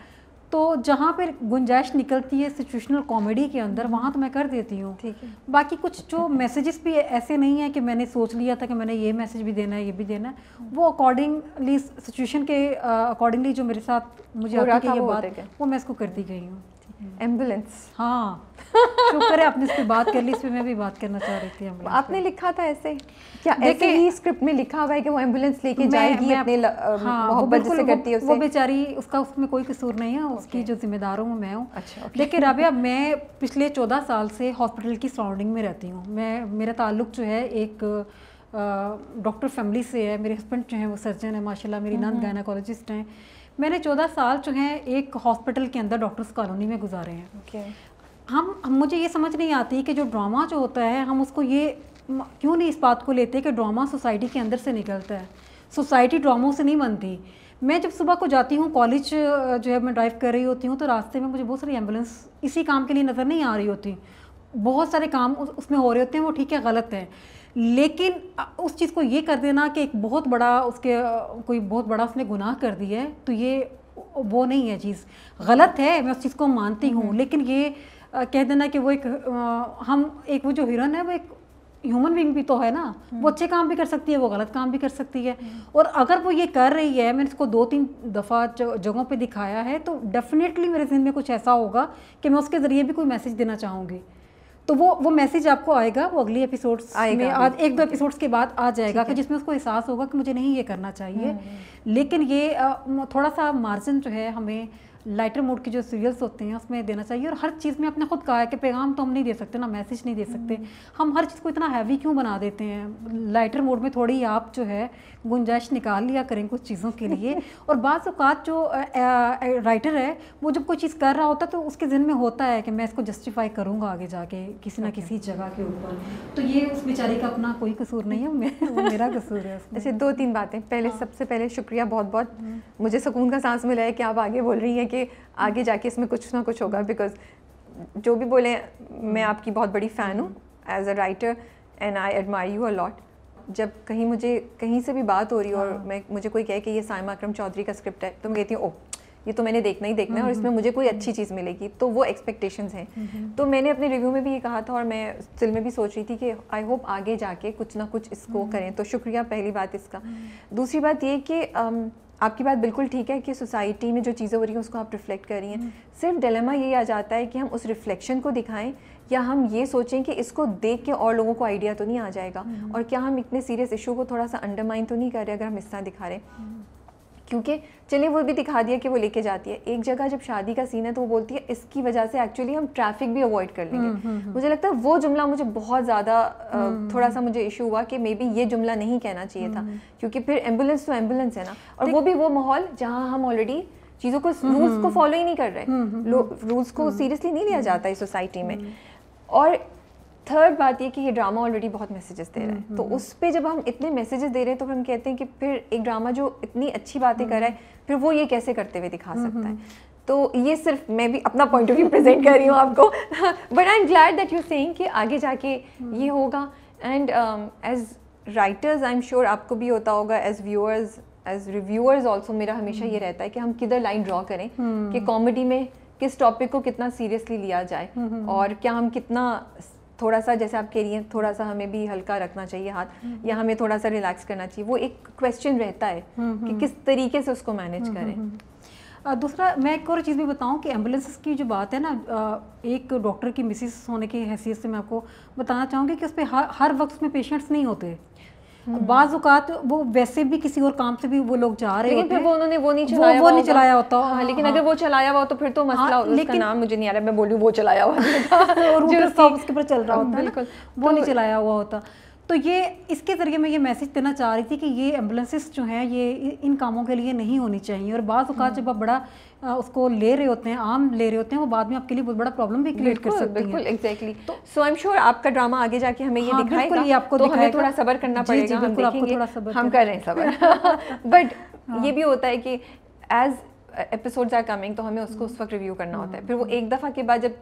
तो जहाँ पर गुंजाइश निकलती है सिचुएशनल कॉमेडी के अंदर वहाँ तो मैं कर देती हूँ ठीक है बाकी कुछ जो मैसेजेस भी ऐसे नहीं है कि मैंने सोच लिया था कि मैंने ये मैसेज भी देना है ये भी देना है वो अकॉर्डिंगली सिचुएशन के अकॉर्डिंगली जो मेरे साथ मुझे आती है ये बात वो मैं इसको करती गई हूँ एम्बुलेंस हाँ शुक्र है आपने इस पर बात कर ली इस पर मैं भी बात करना चाह रही थी आपने लिखा था ऐसे क्या ऐसे ही स्क्रिप्ट में लिखा हुआ है कि वो एम्बुलेंस लेके जाएगी अपने हाँ, मोहब्बत करती है उसे वो बेचारी उसका उसमें कोई कसूर नहीं है उसकी जो जिम्मेदार हूँ मैं हूँ अच्छा देखिए राबिया मैं पिछले चौदह साल से हॉस्पिटल की सराउंडिंग में रहती हूँ मैं मेरा ताल्लुक जो है एक डॉक्टर फैमिली से है मेरे हस्बैंड जो हैं वो सर्जन है माशाल्लाह मेरी नंद हम्म, गायनाकोलॉजिस्ट हम्म। हैं मैंने चौदह साल जो है एक हॉस्पिटल के अंदर डॉक्टर्स कॉलोनी में गुजारे हैं okay. हम मुझे ये समझ नहीं आती कि जो ड्रामा जो होता है हम उसको ये क्यों नहीं इस बात को लेते कि ड्रामा सोसाइटी के अंदर से निकलता है सोसाइटी ड्रामों से नहीं बनती मैं जब सुबह को जाती हूँ कॉलेज जो है मैं ड्राइव कर रही होती हूँ तो रास्ते में मुझे बहुत सारी एम्बुलेंस इसी काम के लिए नज़र नहीं आ रही होती बहुत सारे काम उसमें हो रहे होते हैं वो ठीक है गलत है लेकिन उस चीज़ को ये कर देना कि एक बहुत बड़ा उसके कोई बहुत बड़ा उसने गुनाह कर दिया है तो ये वो नहीं है चीज़ गलत है मैं उस चीज़ को मानती हूँ हम्म। लेकिन ये कह देना कि वो एक हम एक वो जो हिरन है वो एक ह्यूमन बींग भी तो है ना हम्म। वो अच्छे काम भी कर सकती है वो गलत काम भी कर सकती है हम्म। और अगर वो ये कर रही है मैंने इसको दो तीन दफ़ा जगहों पे दिखाया है तो डेफिनेटली मेरे जहन में कुछ ऐसा होगा कि मैं उसके ज़रिए भी कोई मैसेज देना चाहूँगी तो वो वो मैसेज आपको आएगा वो अगली एपिसोड में आज एक दो एपिसोड्स के बाद आ जाएगा कि जिसमें उसको एहसास होगा कि मुझे नहीं ये करना चाहिए हम्म, हम्म। लेकिन ये थोड़ा सा मार्जिन जो है हमें लाइटर मोड के जो सीरियल्स होते हैं उसमें देना चाहिए और हर चीज़ में अपने खुद कहा है कि पैगाम तो हम नहीं दे सकते ना मैसेज नहीं दे हम्म। सकते हम हर चीज़ को इतना हैवी क्यों बना देते हैं लाइटर मोड में थोड़ी आप जो है गुंजाइश निकाल लिया करें कुछ चीज़ों के लिए और बाद बाज़ात जो राइटर है वो जब कोई चीज़ कर रहा होता तो उसके जहन में होता है कि मैं इसको जस्टिफाई करूँगा आगे जाके किसी ना किसी जगह के ऊपर तो ये उस बेचारे का अपना कोई कसूर नहीं है मेरा कसूर है ऐसे अच्छा, दो तीन बातें पहले हाँ। सबसे पहले शुक्रिया बहुत बहुत हम्म। मुझे सुकून का सांस मिला है कि आप आगे बोल रही हैं कि कि आगे जाके इसमें कुछ ना कुछ होगा बिकॉज जो भी बोले मैं आपकी बहुत बड़ी फ़ैन हूँ as a writer and I admire you a lot जब कहीं मुझे कहीं से भी बात हो रही हो और हाँ। मैं मुझे कोई कहे कि ये साइमा अक्रम चौधरी का स्क्रिप्ट है तो मैं कहती हूँ ओ ये तो मैंने देखना ही देखना है और इसमें मुझे कोई अच्छी चीज़ मिलेगी तो वो एक्सपेक्टेशंस हैं तो मैंने अपने रिव्यू में भी ये कहा था और मैं दिल में भी सोच रही थी कि आई होप आगे जाके कुछ ना कुछ इसको हम्म। करें तो शुक्रिया पहली बात इसका हम्म। दूसरी बात ये कि um, आपकी बात बिल्कुल ठीक है कि सोसाइटी में जो चीज़ें हो रही हैं उसको आप रिफ्लेक्ट कर रही हैं हम्म। सिर्फ डिलेमा ये आ जाता है कि हम उस रिफ्लेक्शन को दिखाएं या हम ये सोचें कि इसको देख के और लोगों को आइडिया तो नहीं आ जाएगा हम्म। और क्या हम इतने सीरियस इशू को थोड़ा सा अंडरमाइन तो नहीं कर रहे अगर हम इस तरह दिखा रहे हैं हम्म। क्योंकि चलिए वो भी दिखा दिया कि वो लेके जाती है एक जगह जब शादी का सीन है तो वो बोलती है इसकी वजह से एक्चुअली हम ट्रैफिक भी अवॉइड कर लेंगे हम्म, हम्म, हम्म। मुझे लगता है वो जुमला मुझे बहुत ज़्यादा थोड़ा सा मुझे इशू हुआ कि मे बी ये जुमला नहीं कहना चाहिए था क्योंकि फिर एम्बुलेंस तो एम्बुलेंस है ना और वो भी वो माहौल जहाँ हम ऑलरेडी चीज़ों को रूल्स को फॉलो ही नहीं कर रहे रूल्स को सीरियसली नहीं लिया जाता है सोसाइटी में और थर्ड बात ये कि ये ड्रामा ऑलरेडी बहुत मैसेजेस दे रहा है हम्म, तो हम्म, हम्म। उस पर जब हम इतने मैसेजेस दे रहे हैं तो हम कहते हैं कि फिर एक ड्रामा जो इतनी अच्छी बातें कर रहा है फिर वो ये कैसे करते हुए दिखा सकता है तो ये सिर्फ मैं भी अपना पॉइंट ऑफ व्यू प्रेजेंट कर रही हूँ आपको but I am glad that you saying कि आगे जाके ये होगा and as writers I am sure आपको भी होता होगा as viewers as reviewers also मेरा हमेशा ये रहता है कि हम किधर लाइन ड्रॉ करें कि कॉमेडी में किस टॉपिक को कितना सीरियसली लिया जाए और क्या हम कितना थोड़ा सा जैसे आप कह रही हैं थोड़ा सा हमें भी हल्का रखना चाहिए हाथ हम्म, हम्म। या हमें थोड़ा सा रिलैक्स करना चाहिए वो एक क्वेश्चन रहता है हम्म, कि किस तरीके से उसको मैनेज करें दूसरा मैं एक और चीज़ भी बताऊं कि एम्बुलेंसेस की जो बात है ना एक डॉक्टर की मिसिस होने की हैसियत से मैं आपको बताना चाहूँगी कि उस पर हर हर वक्त उसमें पेशेंट्स नहीं होते हम्म। बाज़ात वो वैसे भी किसी और काम से भी वो लोग जा रहे लेकिन फिर वो उन्होंने वो नहीं चलाया वो, वो नहीं चलाया होता हाँ, लेकिन हाँ। अगर वो चलाया हुआ तो फिर तो मसला हाँ, लेकिन नाम मुझे नहीं आ रहा मैं बोलूँ वो चलाया हुआ और उसके ऊपर चल रहा हाँ, होता है वो तो नहीं चलाया हुआ होता तो ये इसके ज़रिए मैं ये मैसेज देना चाह रही थी कि ये एम्बुलेंसेस जो हैं ये इन कामों के लिए नहीं होनी चाहिए और बाज़ अवत हम्म। जब आप बड़ा उसको ले रहे होते हैं आम ले रहे होते हैं वो बाद में आपके लिए बहुत बड़ा प्रॉब्लम भी क्रिएट कर सकते हैं बिल्कुल exactly so I am sure आपका ड्रामा आगे जाके हमें ये हाँ, दिखाएगा ये आपको तो हमें थोड़ा सबर करना पड़ेगा हम देखेंगे हम कर रहे हैं सबर बट ये भी होता है कि एज एपिसोड्स आर कमिंग तो हमें उसको उस वक्त रिव्यू करना होता है हाँ। फिर वो एक दफ़ा के बाद जब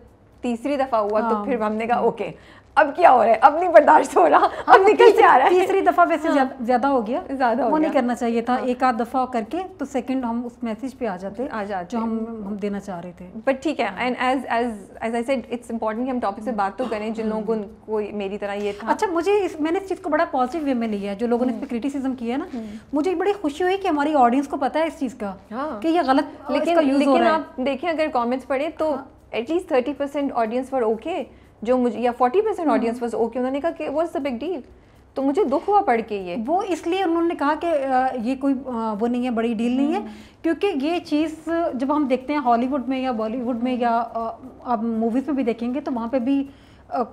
तीसरी दफ़ा हुआ तो हाँ। फिर हमने कहा ओके अब क्या हो रहा है अब नहीं बर्दाश्त हो रहा हाँ, अब निकल से आ रहा है तीसरी दफ़ा वैसे हाँ, ज़्यादा हो गया ज़्यादा वो नहीं करना चाहिए था हाँ। एक आध दफ़ा करके तो सेकंड हम उस मैसेज पे आ जाते आ जाते जो हम हम देना चाह रहे थे बट ठीक है and as as as I said it's important कि हम टॉपिक से बात तो करें जिन लोगों को मेरी तरह ये था अच्छा मुझे इस मैंने इस चीज़ को बड़ा पॉजिटिव वे में लिया है जो लोगों ने इस पर क्रिटिसिज्म हम्म। किया है ना हम्म। मुझे बड़ी खुशी हुई कि हमारी ऑडियंस को पता है इस चीज़ का हाँ। कि ये गलत लेकिन लेकिन आप देखें अगर कॉमेंट्स पढ़े तो at least thirty percent audience for okay जो मुझे या forty percent audience was okay उन्होंने कहा कि वॉज द बिग डील तो मुझे दुख हुआ पढ़ के ये वो इसलिए उन्होंने कहा कि ये कोई वो नहीं है बड़ी डील नहीं है हम्म। क्योंकि ये चीज़ जब हम देखते हैं हॉलीवुड में या बॉलीवुड में या आप मूवीज़ में भी देखेंगे तो वहाँ पे भी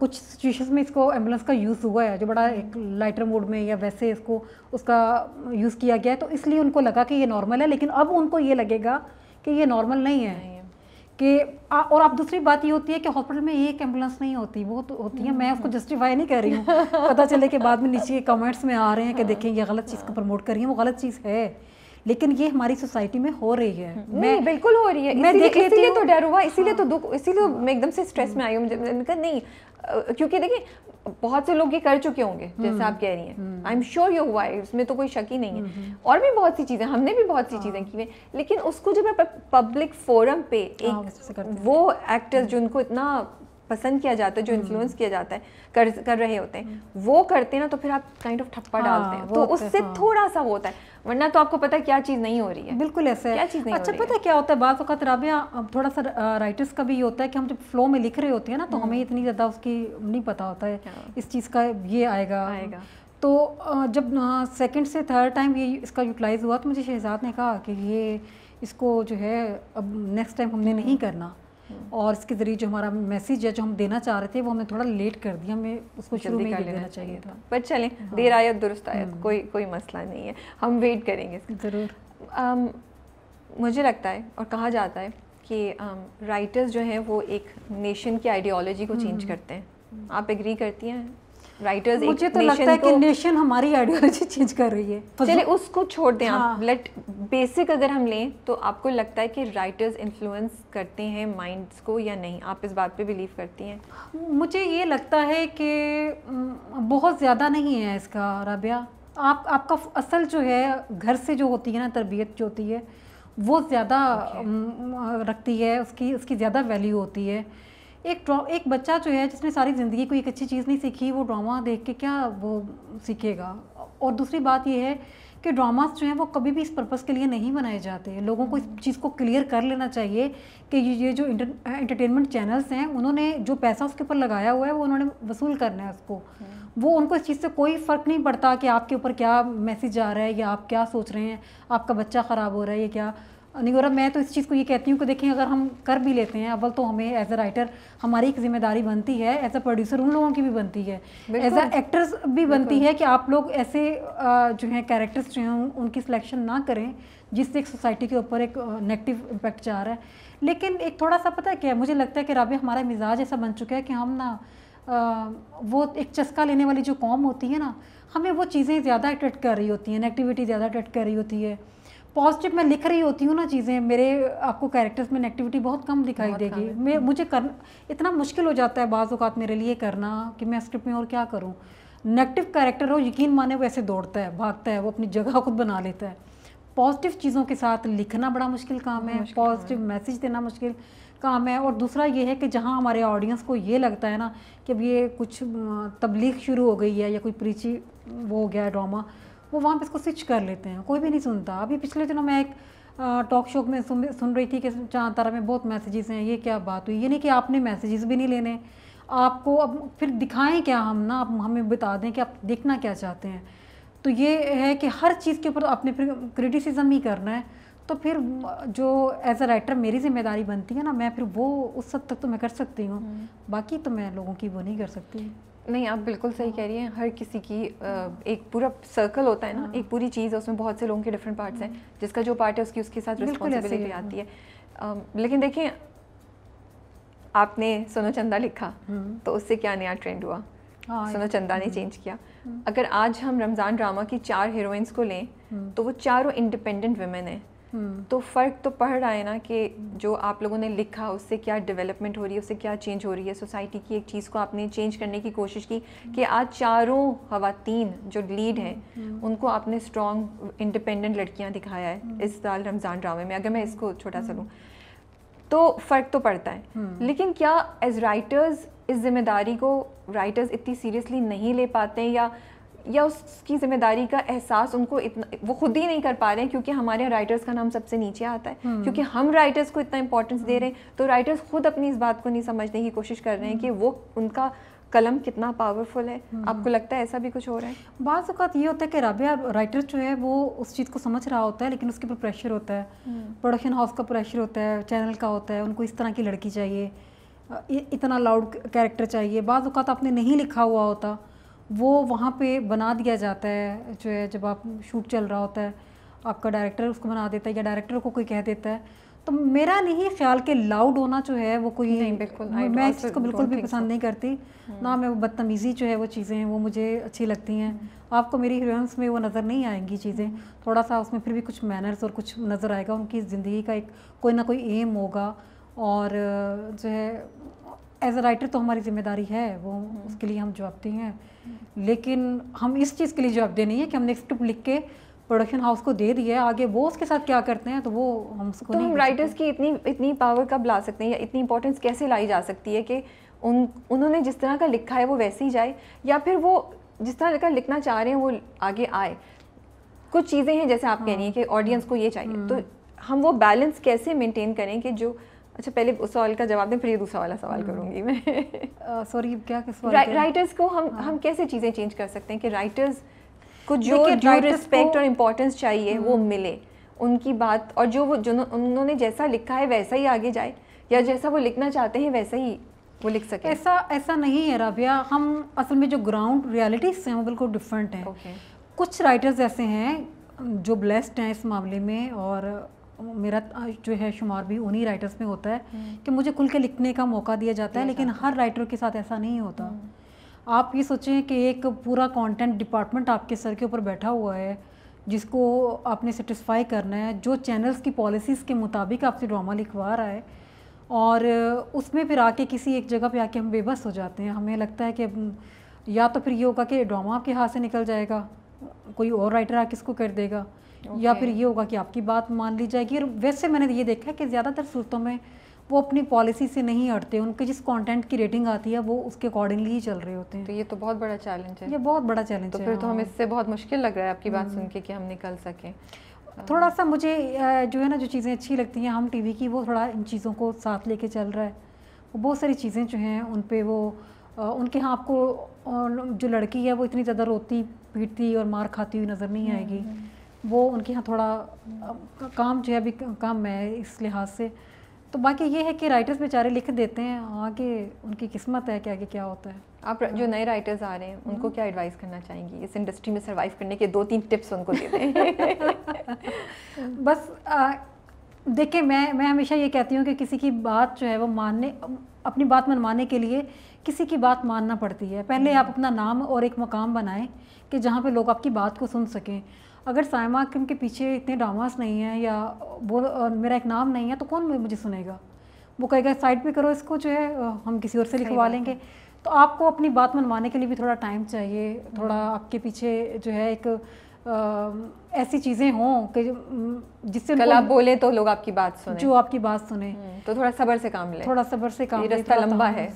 कुछ सिचुएशंस में इसको एम्बुलेंस का यूज़ हुआ है जो बड़ा हम्म। एक लाइटर मोड में या वैसे इसको उसका यूज़ किया गया है तो इसलिए उनको लगा कि ये नॉर्मल है लेकिन अब उनको ये लगेगा कि ये नॉर्मल नहीं है कि आ, और आप दूसरी बात ये होती है कि हॉस्पिटल में एक एम्बुलेंस नहीं होती वो तो होती है मैं उसको जस्टिफाई हम्म। नहीं कर रही हूँ पता चले कि बाद में नीचे कमेंट्स में आ रहे हैं कि देखें ये गलत चीज़ को प्रमोट कर रही है वो गलत चीज़ है लेकिन ये हमारी सोसाइटी में हो रही है हम्म। मैं बिल्कुल हो रही है मैं देख लेती तो डर हुआ इसीलिए तो हाँ, तो दुख इसीलिए हाँ, मैं एकदम से स्ट्रेस में आई हूँ नहीं क्योंकि देखिए बहुत से लोग ये कर चुके होंगे जैसे हम्म, आप कह रही हैं आई एम श्योर यू हुआ उसमें तो कोई शक ही नहीं है हम्म, हम्म। और भी बहुत सी चीज़ें हमने भी बहुत सी हाँ। चीज़ें की हैं लेकिन उसको जब आप पब्लिक फोरम पे हाँ, एक वो एक्टर्स जिनको इतना पसंद किया जाता है जो इन्फ्लुएंस हम्म। किया जाता है कर कर रहे होते हैं हम्म। वो करते हैं ना तो फिर आप काइंड ऑफ ठप्पा हाँ, डालते हैं तो उससे हाँ। थोड़ा सा होता है वरना तो आपको पता है क्या चीज़ नहीं हो रही है बिल्कुल ऐसे क्या चीज़ नहीं अच्छा पता है क्या होता है बाज़ अवत राबिया थोड़ा सा राइटर्स का भी ये होता है कि हम जब फ्लो में लिख रहे होते हैं ना तो हमें हम्म। इतनी ज़्यादा उसकी नहीं पता होता है हाँ। इस चीज़ का ये आएगा आएगा तो जब सेकंड से थर्ड टाइम ये इसका यूटिलाइज़ हुआ तो मुझे शहजाद ने कहा कि ये इसको जो है अब नेक्स्ट टाइम हमने नहीं करना और इसके ज़रिए जो हमारा मैसेज है जो हम देना चाह रहे थे वो हमने थोड़ा लेट कर दिया हमें उसको शुरू में कर लेना चाहिए था बट चलें हाँ। देर आयत दुरुस्त आयत हम्म। कोई कोई मसला नहीं है हम वेट करेंगे ज़रूर मुझे लगता है और कहा जाता है कि राइटर्स जो हैं वो एक नेशन की आइडियोलॉजी को चेंज हम्म। करते हैं हम्म। आप एग्री करती हैं राइटर्स मुझे तो लगता है कि नेशन हमारी आइडियोलॉजी चेंज कर रही है चलिए उसको छोड़ दें हाँ. आप लेट बेसिक अगर हम लें तो आपको लगता है कि राइटर्स इन्फ्लुएंस करते हैं माइंड्स को या नहीं आप इस बात पे बिलीव करती हैं मुझे ये लगता है कि बहुत ज़्यादा नहीं है इसका रबिया आप आपका असल जो है घर से जो होती है ना तरबियत जो होती है वो ज़्यादा okay. रखती है उसकी उसकी ज़्यादा वैल्यू होती है एक एक बच्चा जो है जिसने सारी ज़िंदगी कोई एक अच्छी चीज़ नहीं सीखी वो ड्रामा देख के क्या वो सीखेगा और दूसरी बात ये है कि ड्रामास जो हैं वो कभी भी इस पर्पज़ के लिए नहीं बनाए जाते लोगों को इस चीज़ को क्लियर कर लेना चाहिए कि ये जो इंटरटेनमेंट चैनल्स हैं उन्होंने जो पैसा उसके ऊपर लगाया हुआ है वो उन्होंने वसूल करना है उसको वो उनको इस चीज़ से कोई फ़र्क नहीं पड़ता कि आपके ऊपर क्या मैसेज आ रहा है या आप क्या सोच रहे हैं आपका बच्चा ख़राब हो रहा है या क्या निगोरा मैं तो इस चीज़ को ये कहती हूँ कि देखें अगर हम कर भी लेते हैं अव्वल तो हमें एज अ राइटर हमारी एक जिम्मेदारी बनती है एज अ प्रोड्यूसर उन लोगों की भी बनती है एज अ एक्टर्स भी बनती है कि आप लोग ऐसे जो हैं कैरेक्टर्स जो हैं उनकी सिलेक्शन ना करें जिससे एक सोसाइटी के ऊपर एक नेगेटिव इम्पैक्ट जा रहा है लेकिन एक थोड़ा सा पता है क्या मुझे लगता है कि राबे हमारा मिजाज ऐसा बन चुका है कि हम ना वो एक चस्का लेने वाली जो कॉम होती है ना हमें वो चीज़ें ज़्यादा अट्रैक्ट कर रही होती हैं नेगेटिविटी ज़्यादा अट्रैक्ट कर रही होती है पॉजिटिव मैं लिख रही होती हूँ ना चीज़ें मेरे आपको कैरेक्टर्स में नेगेटिविटी बहुत कम दिखाई देगी मैं हम्म। मुझे कर इतना मुश्किल हो जाता है बाज़ अवत मेरे लिए करना कि मैं स्क्रिप्ट में और क्या करूँ नेगेटिव कैरेक्टर हो यकीन माने वो ऐसे दौड़ता है भागता है वो अपनी जगह खुद बना लेता है पॉजिटिव चीज़ों के साथ लिखना बड़ा मुश्किल काम है पॉजिटिव मैसेज देना मुश्किल काम है और दूसरा ये है कि जहाँ हमारे ऑडियंस को ये लगता है ना कि अब ये कुछ तबलीग शुरू हो गई है या कोई प्रीची वो हो गया है ड्रामा वो वहाँ पे इसको स्विच कर लेते हैं कोई भी नहीं सुनता अभी पिछले दिनों मैं एक टॉक शो में सुन सुन रही थी कि चाँद तारा में बहुत मैसेजेस हैं ये क्या बात हुई ये नहीं कि आपने मैसेजेस भी नहीं लेने आपको अब फिर दिखाएं क्या हम ना आप हमें बता दें कि आप देखना क्या चाहते हैं तो ये है कि हर चीज़ के ऊपर आपने फिर क्रिटिसिज्म ही करना है तो फिर जो एज अ राइटर मेरी जिम्मेदारी बनती है ना मैं फिर वो उस हद तक तो मैं कर सकती हूँ हम्म। बाकी तो मैं लोगों की वो नहीं कर सकती नहीं आप बिल्कुल सही कह रही हैं हर किसी की एक पूरा सर्कल होता है ना हाँ। एक पूरी चीज़ है उसमें बहुत से लोगों के डिफरेंट पार्ट्स हैं हाँ। जिसका जो पार्ट है उसकी उसके साथ रिस्पॉन्सिबिलिटी आती है लेकिन देखिए आपने सोनो चंदा लिखा हाँ। तो उससे क्या नया ट्रेंड हुआ सोनो चंदा ने चेंज किया अगर आज हम रमज़ान ड्रामा की चार हीरोइंस को लें तो वो चारों इंडिपेंडेंट वमेन हैं हम्म। तो फ़र्क तो पड़ रहा है ना कि जो आप लोगों ने लिखा उससे क्या डेवलपमेंट हो रही है उससे क्या चेंज हो रही है सोसाइटी की एक चीज़ को आपने चेंज करने की कोशिश की हम्म। कि आज चारों खातन जो लीड हैं हम्म। उनको आपने स्ट्रॉन्ग इंडिपेंडेंट लड़कियाँ दिखाया है इस साल रमज़ान ड्रामे में अगर मैं इसको छोटा सा लूँ तो फ़र्क तो पड़ता है लेकिन क्या एज राइटर्स इस जिम्मेदारी को राइटर्स इतनी सीरियसली नहीं ले पाते हैं या या उसकी ज़िम्मेदारी का एहसास उनको इतना वो खुद ही नहीं कर पा रहे हैं क्योंकि हमारे यहाँ राइटर्स का नाम सबसे नीचे आता है हम्म। क्योंकि हम राइटर्स को इतना इंपॉर्टेंस दे रहे हैं तो राइटर्स खुद अपनी इस बात को नहीं समझने की कोशिश कर रहे हैं कि हम्म। वो उनका कलम कितना पावरफुल है हम्म। आपको लगता है ऐसा भी कुछ हो रहा है बाज़ अवत ये होता है कि राबिया राइटर जो है वो उस चीज़ को समझ रहा होता है लेकिन उसके ऊपर प्रेशर होता है प्रोडक्शन हाउस का प्रेशर होता है चैनल का होता है उनको इस तरह की लड़की चाहिए इतना लाउड कैरेक्टर चाहिए बाज़ अवत आपने नहीं लिखा हुआ होता वो वहाँ पे बना दिया जाता है जो है जब आप शूट चल रहा होता है आपका डायरेक्टर उसको बना देता है या डायरेक्टर को कोई कह देता है तो मेरा नहीं ख्याल कि लाउड होना जो है वो कोई नहीं बिल्कुल मैं इस चीज़ को बिल्कुल भी पसंद नहीं करती हम्म। ना मैं वो बदतमीज़ी जो है वो चीज़ें हैं वो मुझे अच्छी लगती हैं हम्म। आपको मेरी हीरोइंस में वो नज़र नहीं आएंगी चीज़ें हम्म। थोड़ा सा उसमें फिर भी कुछ मैनर्स और कुछ नज़र आएगा उनकी ज़िंदगी का एक कोई ना कोई एम होगा और जो है एज अ राइटर तो हमारी जिम्मेदारी है वो उसके लिए हम जवाबदेह हैं लेकिन हम इस चीज़ के लिए जवाब दे नहीं है कि हमने स्क्रिप्ट लिख के प्रोडक्शन हाउस को दे दिया है आगे वो उसके साथ क्या करते हैं तो वो हम उसको तो हम राइटर्स की इतनी इतनी पावर कब ला सकते हैं या इतनी इंपॉर्टेंस कैसे लाई जा सकती है कि उन उन्होंने जिस तरह का लिखा है वो वैसे ही जाए या फिर वो जिस तरह का लिखना चाह रहे हैं वो आगे आए कुछ चीज़ें हैं जैसे आप कह रही हैं कि ऑडियंस हाँ। को ये चाहिए हम्म। तो हम वो बैलेंस कैसे मेंटेन करें कि जो अच्छा पहले उस सवाल का जवाब दें फिर ये दूसरा वाला सवाल हम्म। करूँगी मैं सॉरी uh, क्या सवाल रा, राइटर्स को हम हाँ. हम कैसे चीज़ें चेंज कर सकते हैं कि राइटर्स को जो जो रिस्पेक्ट और इम्पोर्टेंस चाहिए वो हम्म। मिले उनकी बात और जो वो जो उन्होंने जैसा लिखा है वैसा ही आगे जाए या जैसा वो लिखना चाहते हैं वैसा ही वो लिख सके ऐसा ऐसा नहीं है राबिया हम असल में जो ग्राउंड रियलिटीज़ हैं वो बिल्कुल डिफरेंट हैं कुछ राइटर्स ऐसे हैं जो ब्लेस्ड हैं इस मामले में और मेरा जो है शुमार भी उन्हीं राइटर्स में होता है हम्म। कि मुझे खुल के लिखने का मौका दिया जाता है लेकिन हर राइटर के साथ ऐसा नहीं होता हम्म। आप ये सोचें कि एक पूरा कंटेंट डिपार्टमेंट आपके सर के ऊपर बैठा हुआ है जिसको आपने सेटिस्फाई करना है जो चैनल्स की पॉलिसीज़ के मुताबिक आपसे ड्रामा लिखवा रहा है और उसमें फिर आके किसी एक जगह पे आके हम बेबस हो जाते हैं हमें लगता है कि या तो फिर ये होगा कि ड्रामा आपके हाथ से निकल जाएगा कोई और राइटर आके इसको कर देगा okay. या फिर ये होगा कि आपकी बात मान ली जाएगी और वैसे मैंने ये देखा है कि ज़्यादातर सूरतों में वो अपनी पॉलिसी से नहीं हटते उनके जिस कंटेंट की रेटिंग आती है वो उसके अकॉर्डिंगली ही चल रहे होते हैं तो ये तो बहुत बड़ा चैलेंज है ये बहुत बड़ा चैलेंज तो है फिर तो हम हाँ। इससे बहुत मुश्किल लग रहा है आपकी बात हम्म। सुन के कि हम निकल सकें थोड़ा सा मुझे जो है ना जो चीज़ें अच्छी लगती हैं हम टी की वो थोड़ा इन चीज़ों को साथ लेके चल रहा है बहुत सारी चीज़ें जो हैं उन पर वो उनके यहाँ आपको जो लड़की है वो इतनी ज़्यादा रोती पीटती और मार खाती हुई नज़र नहीं हम्म, आएगी हम्म। वो उनके यहाँ थोड़ा काम जो है अभी कम है इस लिहाज से तो बाकी ये है कि राइटर्स बेचारे लिख देते हैं आगे उनकी किस्मत है कि आगे क्या होता है आप जो नए राइटर्स आ रहे हैं हम्म। उनको क्या एडवाइस करना चाहेंगी इस इंडस्ट्री में सर्वाइव करने के दो तीन टिप्स उनको दे दें बस देखिए मैं मैं हमेशा ये कहती हूँ कि किसी की बात जो है वो मानने अपनी बात मनवाने के लिए किसी की बात मानना पड़ती है पहले हम्म। आप अपना नाम और एक मकाम बनाएं कि जहाँ पे लोग आपकी बात को सुन सकें अगर सायमा अकम के पीछे इतने ड्रामास नहीं हैं या वो मेरा एक नाम नहीं है तो कौन मुझे सुनेगा वो कहेगा साइड पे करो इसको जो है हम किसी और से लिखवा लेंगे तो आपको अपनी बात मनवाने के लिए भी थोड़ा टाइम चाहिए थोड़ा हम्म। आपके पीछे जो है एक आ, ऐसी चीज़ें हों कि जिससे कल आप बोले तो लोग आपकी बात सुने जो आपकी बात सुने हम्म, तो थोड़ा सबर से काम ले थोड़ा सबर से काम रास्ता लंबा है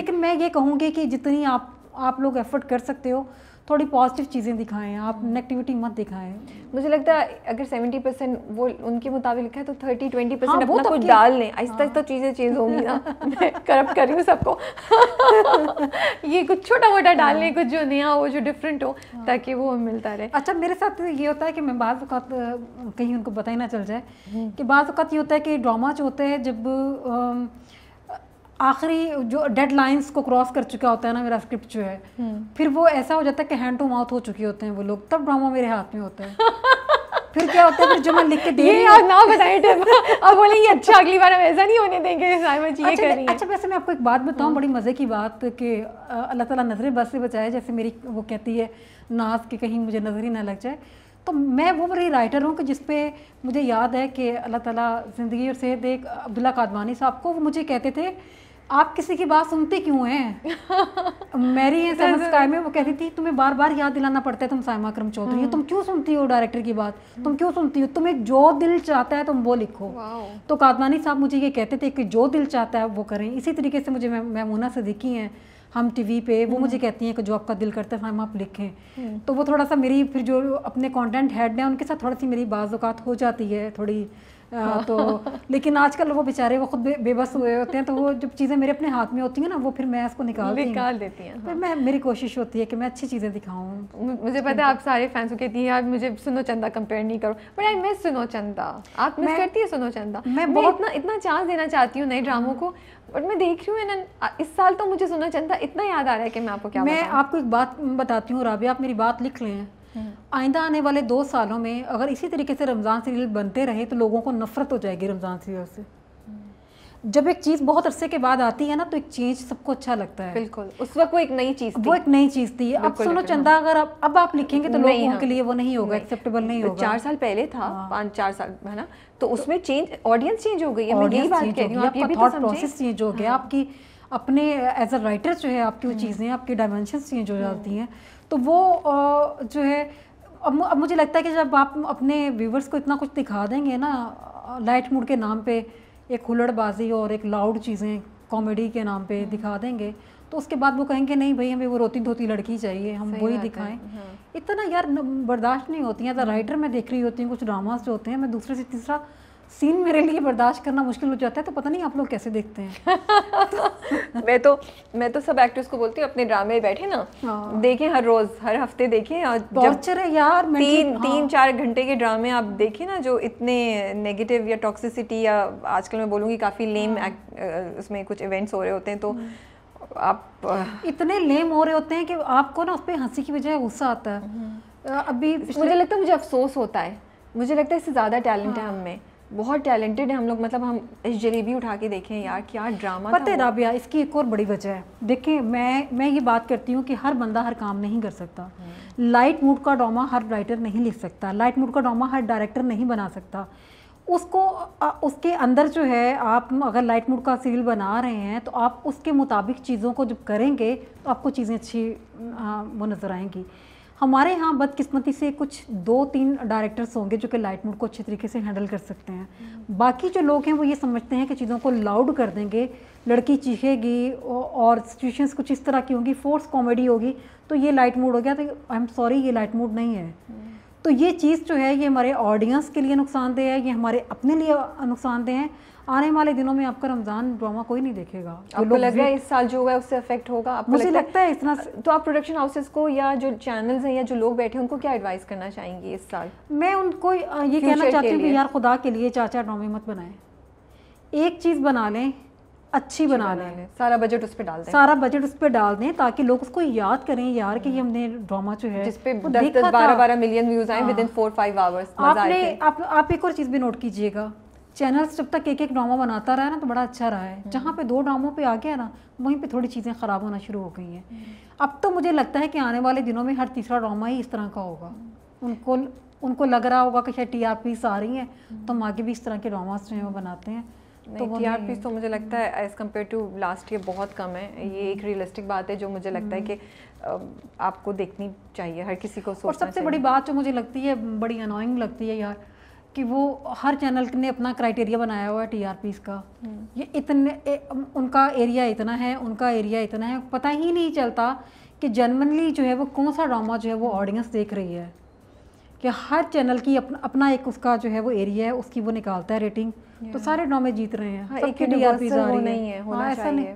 लेकिन मैं ये कहूँगी कि जितनी आप आप लोग एफर्ट कर सकते हो थोड़ी पॉजिटिव चीज़ें दिखाएं आप नेगेटिविटी मत दिखाएं मुझे लगता है अगर सेवेंटी परसेंट वो उनके मुताबिक है तो थर्टी ट्वेंटी परसेंट वो तो कुछ डाल लें आहिस्ता हाँ। आहिस्ता चीज़ें चेंज होंगी ना मैं करप्ट कर रही हूँ सबको ये कुछ छोटा मोटा डाल लें हाँ। कुछ जो नया हो जो डिफरेंट हो हाँ। ताकि वो मिलता रहे अच्छा मेरे साथ तो ये होता है कि मैं बाज़ अवत कहीं उनको पता ही ना चल जाए हम्म। कि बाज़ अवत ये होता है कि ड्रामा जो होता है जब आखिरी जो डेड लाइन्स को क्रॉस कर चुका होता है ना मेरा स्क्रिप्ट जो है हम्म। फिर वो ऐसा हो जाता है कि हैंड टू माउथ हो चुके होते हैं वो लोग तब ड्रामा मेरे हाथ में होता है फिर क्या होता है फिर जो मैं लिख के दे रही ना बताइए अब बोलेंगे अच्छा अगली बार हम ऐसा नहीं होने देंगे अच्छा, कर रही अच्छा वैसे मैं आपको एक बात बताऊँ हाँ। बड़ी मज़े की बात कि अल्लाह ताला नजरें बस से बचाए जैसे मेरी वो कहती है नाज कि कहीं मुझे नज़र ही ना लग जाए तो मैं वो मेरी राइटर हूँ कि जिसपे मुझे याद है कि अल्लाह ताला ज़िंदगी और सेहत एक अब्दुल्ला कादवानी साहब को वो मुझे कहते थे आप किसी की बात सुनते क्यों हैं मेरी ये सैमा में वो कहती थी तुम्हें बार बार याद दिलाना पड़ता है तुम सायमा क्रम चौधरी तुम हम्म। क्यों सुनती हो डायरेक्टर की बात तुम क्यों सुनती हो तुम्हें जो दिल चाहता है तुम वो लिखो तो कादमानी साहब मुझे ये कहते थे कि जो दिल चाहता है वो करें इसी तरीके से मुझे मैमूना से दिखी हैं हम टीवी पे वो हम्म। मुझे कहती हैं कि जो आपका दिल करता है हम आप लिखें हम्म। तो वो थोड़ा सा मेरी फिर जो अपने कंटेंट हेड हैं उनके साथ थोड़ी सी मेरी बाज़ात हो जाती है थोड़ी तो लेकिन आजकल वो बेचारे वो खुद बेबस हुए होते हैं तो वो जब चीज़ें मेरे अपने हाथ में होती हैं ना वो फिर मैं उसको निकाल निकाल देती हैं हाँ। मैं मेरी कोशिश होती है कि मैं अच्छी चीज़ें दिखाऊँ मुझे पता है आप सारे फैंस को कहती हैं यार मुझे सुनो चंदा कंपेयर नहीं करो बट आई मिस सुनो चंदा आप मिस करती है सुनो चंदा मैं बहुत ना इतना चांस देना चाहती हूँ नए ड्रामों को बट मैं देख रही हूँ इस साल तो मुझे सुनो चंदा इतना याद आ रहा है कि मैं आपको क्या मैं आपको एक बात बताती हूँ राबिया आप मेरी बात लिख लें हम्म। आइंदा आने वाले दो सालों में अगर इसी तरीके से रमज़ान सीरियल बनते रहे तो लोगों को नफरत हो जाएगी रमज़ान सीरियल से हम्म। जब एक चीज़ बहुत अरसे के बाद आती है ना तो एक चीज़ सबको अच्छा लगता है बिल्कुल उस वक्त वो एक नई चीज़ वो एक नई चीज़ थी अब सुनो चंदा अगर आप अब आप लिखेंगे तो लोगों हाँ। के लिए वो नहीं होगा एक्सेप्टेबल नहीं होगा चार साल पहले था हाँ। पाँच चार साल है ना तो उसमें चेंज ऑडियंस चेंज हो गई है आपका थॉट प्रोसेस चेंज हो गया हाँ। आपकी अपने एज अ राइटर जो है आपकी वो हम्म। चीज़ें आपकी डायमेंशन चेंज हो जाती हैं तो वो जो है अब मुझे लगता है कि जब आप अपने व्यूवर्स को इतना कुछ दिखा देंगे ना लाइट मूड के नाम पे एक हुलड़बाजी और एक लाउड चीज़ें कॉमेडी के नाम पे हम्म। दिखा देंगे तो उसके बाद वो कहेंगे नहीं भाई हमें वो रोती धोती लड़की चाहिए हम वही दिखाएं हम्म। इतना यार बर्दाश्त नहीं होती है राइटर हम्म। मैं देख रही होती हूँ कुछ ड्रामाज जो होते हैं मैं दूसरे से तीसरा सीन मेरे लिए बर्दाश्त करना मुश्किल हो जाता है तो पता नहीं आप लोग कैसे देखते हैं मैं तो मैं तो सब एक्टर्स को बोलती हूँ अपने ड्रामे बैठे ना हाँ। देखें हर रोज हर हफ्ते देखें और टॉर्चर है यार तीन हाँ। तीन चार घंटे के ड्रामे आप देखें ना जो इतने नेगेटिव या टॉक्सिसिटी या आजकल मैं बोलूँगी काफ़ी लेम हाँ। उसमें कुछ इवेंट्स हो रहे होते हैं तो हम्म। आप इतने लेम हो रहे होते हैं कि आपको ना उस पर हंसी की बजाय गुस्सा आता है हम्म। अभी मुझे लगता है मुझे अफसोस होता है मुझे लगता है इससे ज़्यादा टैलेंट है हाँ। हम में बहुत टैलेंटेड है हम लोग मतलब हम इस जलेबी उठा के देखें यार क्या ड्रामा पता है राबिया इसकी एक और बड़ी वजह है देखिए मैं मैं ये बात करती हूँ कि हर बंदा हर काम नहीं कर सकता लाइट हम्म। मूड का ड्रामा हर राइटर नहीं लिख सकता लाइट मूड का ड्रामा हर डायरेक्टर नहीं बना सकता उसको उसके अंदर जो है आप अगर लाइट मूड का सीरियल बना रहे हैं तो आप उसके मुताबिक चीज़ों को जब करेंगे तो आपको चीज़ें अच्छी वो नज़र आएंगी हमारे यहाँ बदकिस्मती से कुछ दो तीन डायरेक्टर्स होंगे जो कि लाइट मूड को अच्छे तरीके से हैंडल कर सकते हैं हम्म। बाकी जो लोग हैं वो ये समझते हैं कि चीज़ों को लाउड कर देंगे लड़की चीखेगी और सिचुएशंस कुछ इस तरह की होंगी फोर्स कॉमेडी होगी तो ये लाइट मूड हो गया तो आई एम सॉरी ये लाइट मूड नहीं है हम्म। तो ये चीज़ जो है ये हमारे ऑडियंस के लिए नुकसानदेह है ये हमारे अपने लिए नुकसानदेह है आने वाले दिनों में आपका रमज़ान ड्रामा कोई नहीं देखेगा आपको लग रहा है इस साल जो हुआ है उससे अफेक्ट होगा आपको मुझे लगता है इतना तो आप प्रोडक्शन हाउसेस को या जो चैनल्स हैं या जो लोग बैठे हैं उनको क्या एडवाइस करना चाहेंगी इस साल मैं उनको ये कहना चाहती हूँ कि यार खुदा के लिए चाचा ड्रामे मत बनाए एक चीज़ बना लें अच्छी बना लें सारा बजट उस पर डाल दें सारा बजट उस पर डाल दें ताकि लोग उसको याद करें यार कि ये हमने ड्रामा जो है जिस पे दस दस बारह बारह मिलियन व्यूज आए within four five hours आपने आप, आप एक और चीज़ भी नोट कीजिएगा चैनल्स जब तक एक एक ड्रामा बनाता रहा ना तो बड़ा अच्छा रहा है जहाँ पे दो ड्रामों पे आ गया ना वहीं पे थोड़ी चीज़ें ख़राब होना शुरू हो गई हैं हम्म। अब तो मुझे लगता है कि आने वाले दिनों में हर तीसरा ड्रामा ही इस तरह का होगा हम्म। उनको उनको लग रहा होगा कि शायद टी आर आ रही हैं हम्म। तो हम आगे भी इस तरह के ड्रामाज जो हैं वो बनाते हैं तो टी आर पीस तो मुझे लगता है as compare to last year बहुत कम है ये एक रियलिस्टिक बात है जो मुझे लगता है कि आपको देखनी चाहिए हर किसी को और सबसे बड़ी बात जो मुझे लगती है बड़ी अनोइंग लगती है यार कि वो हर चैनल ने अपना क्राइटेरिया बनाया हुआ है टी का ये इतने ए, उनका एरिया इतना है उनका एरिया इतना है पता ही नहीं चलता कि जनरली जो है वो कौन सा ड्रामा जो है वो ऑडियंस देख रही है कि हर चैनल की अपन, अपना एक उसका जो है वो एरिया है उसकी वो निकालता है रेटिंग तो सारे ड्रामे जीत रहे हैं हाँ, एक ही टीआरपी जा हाँ, नहीं है ऐसा नहीं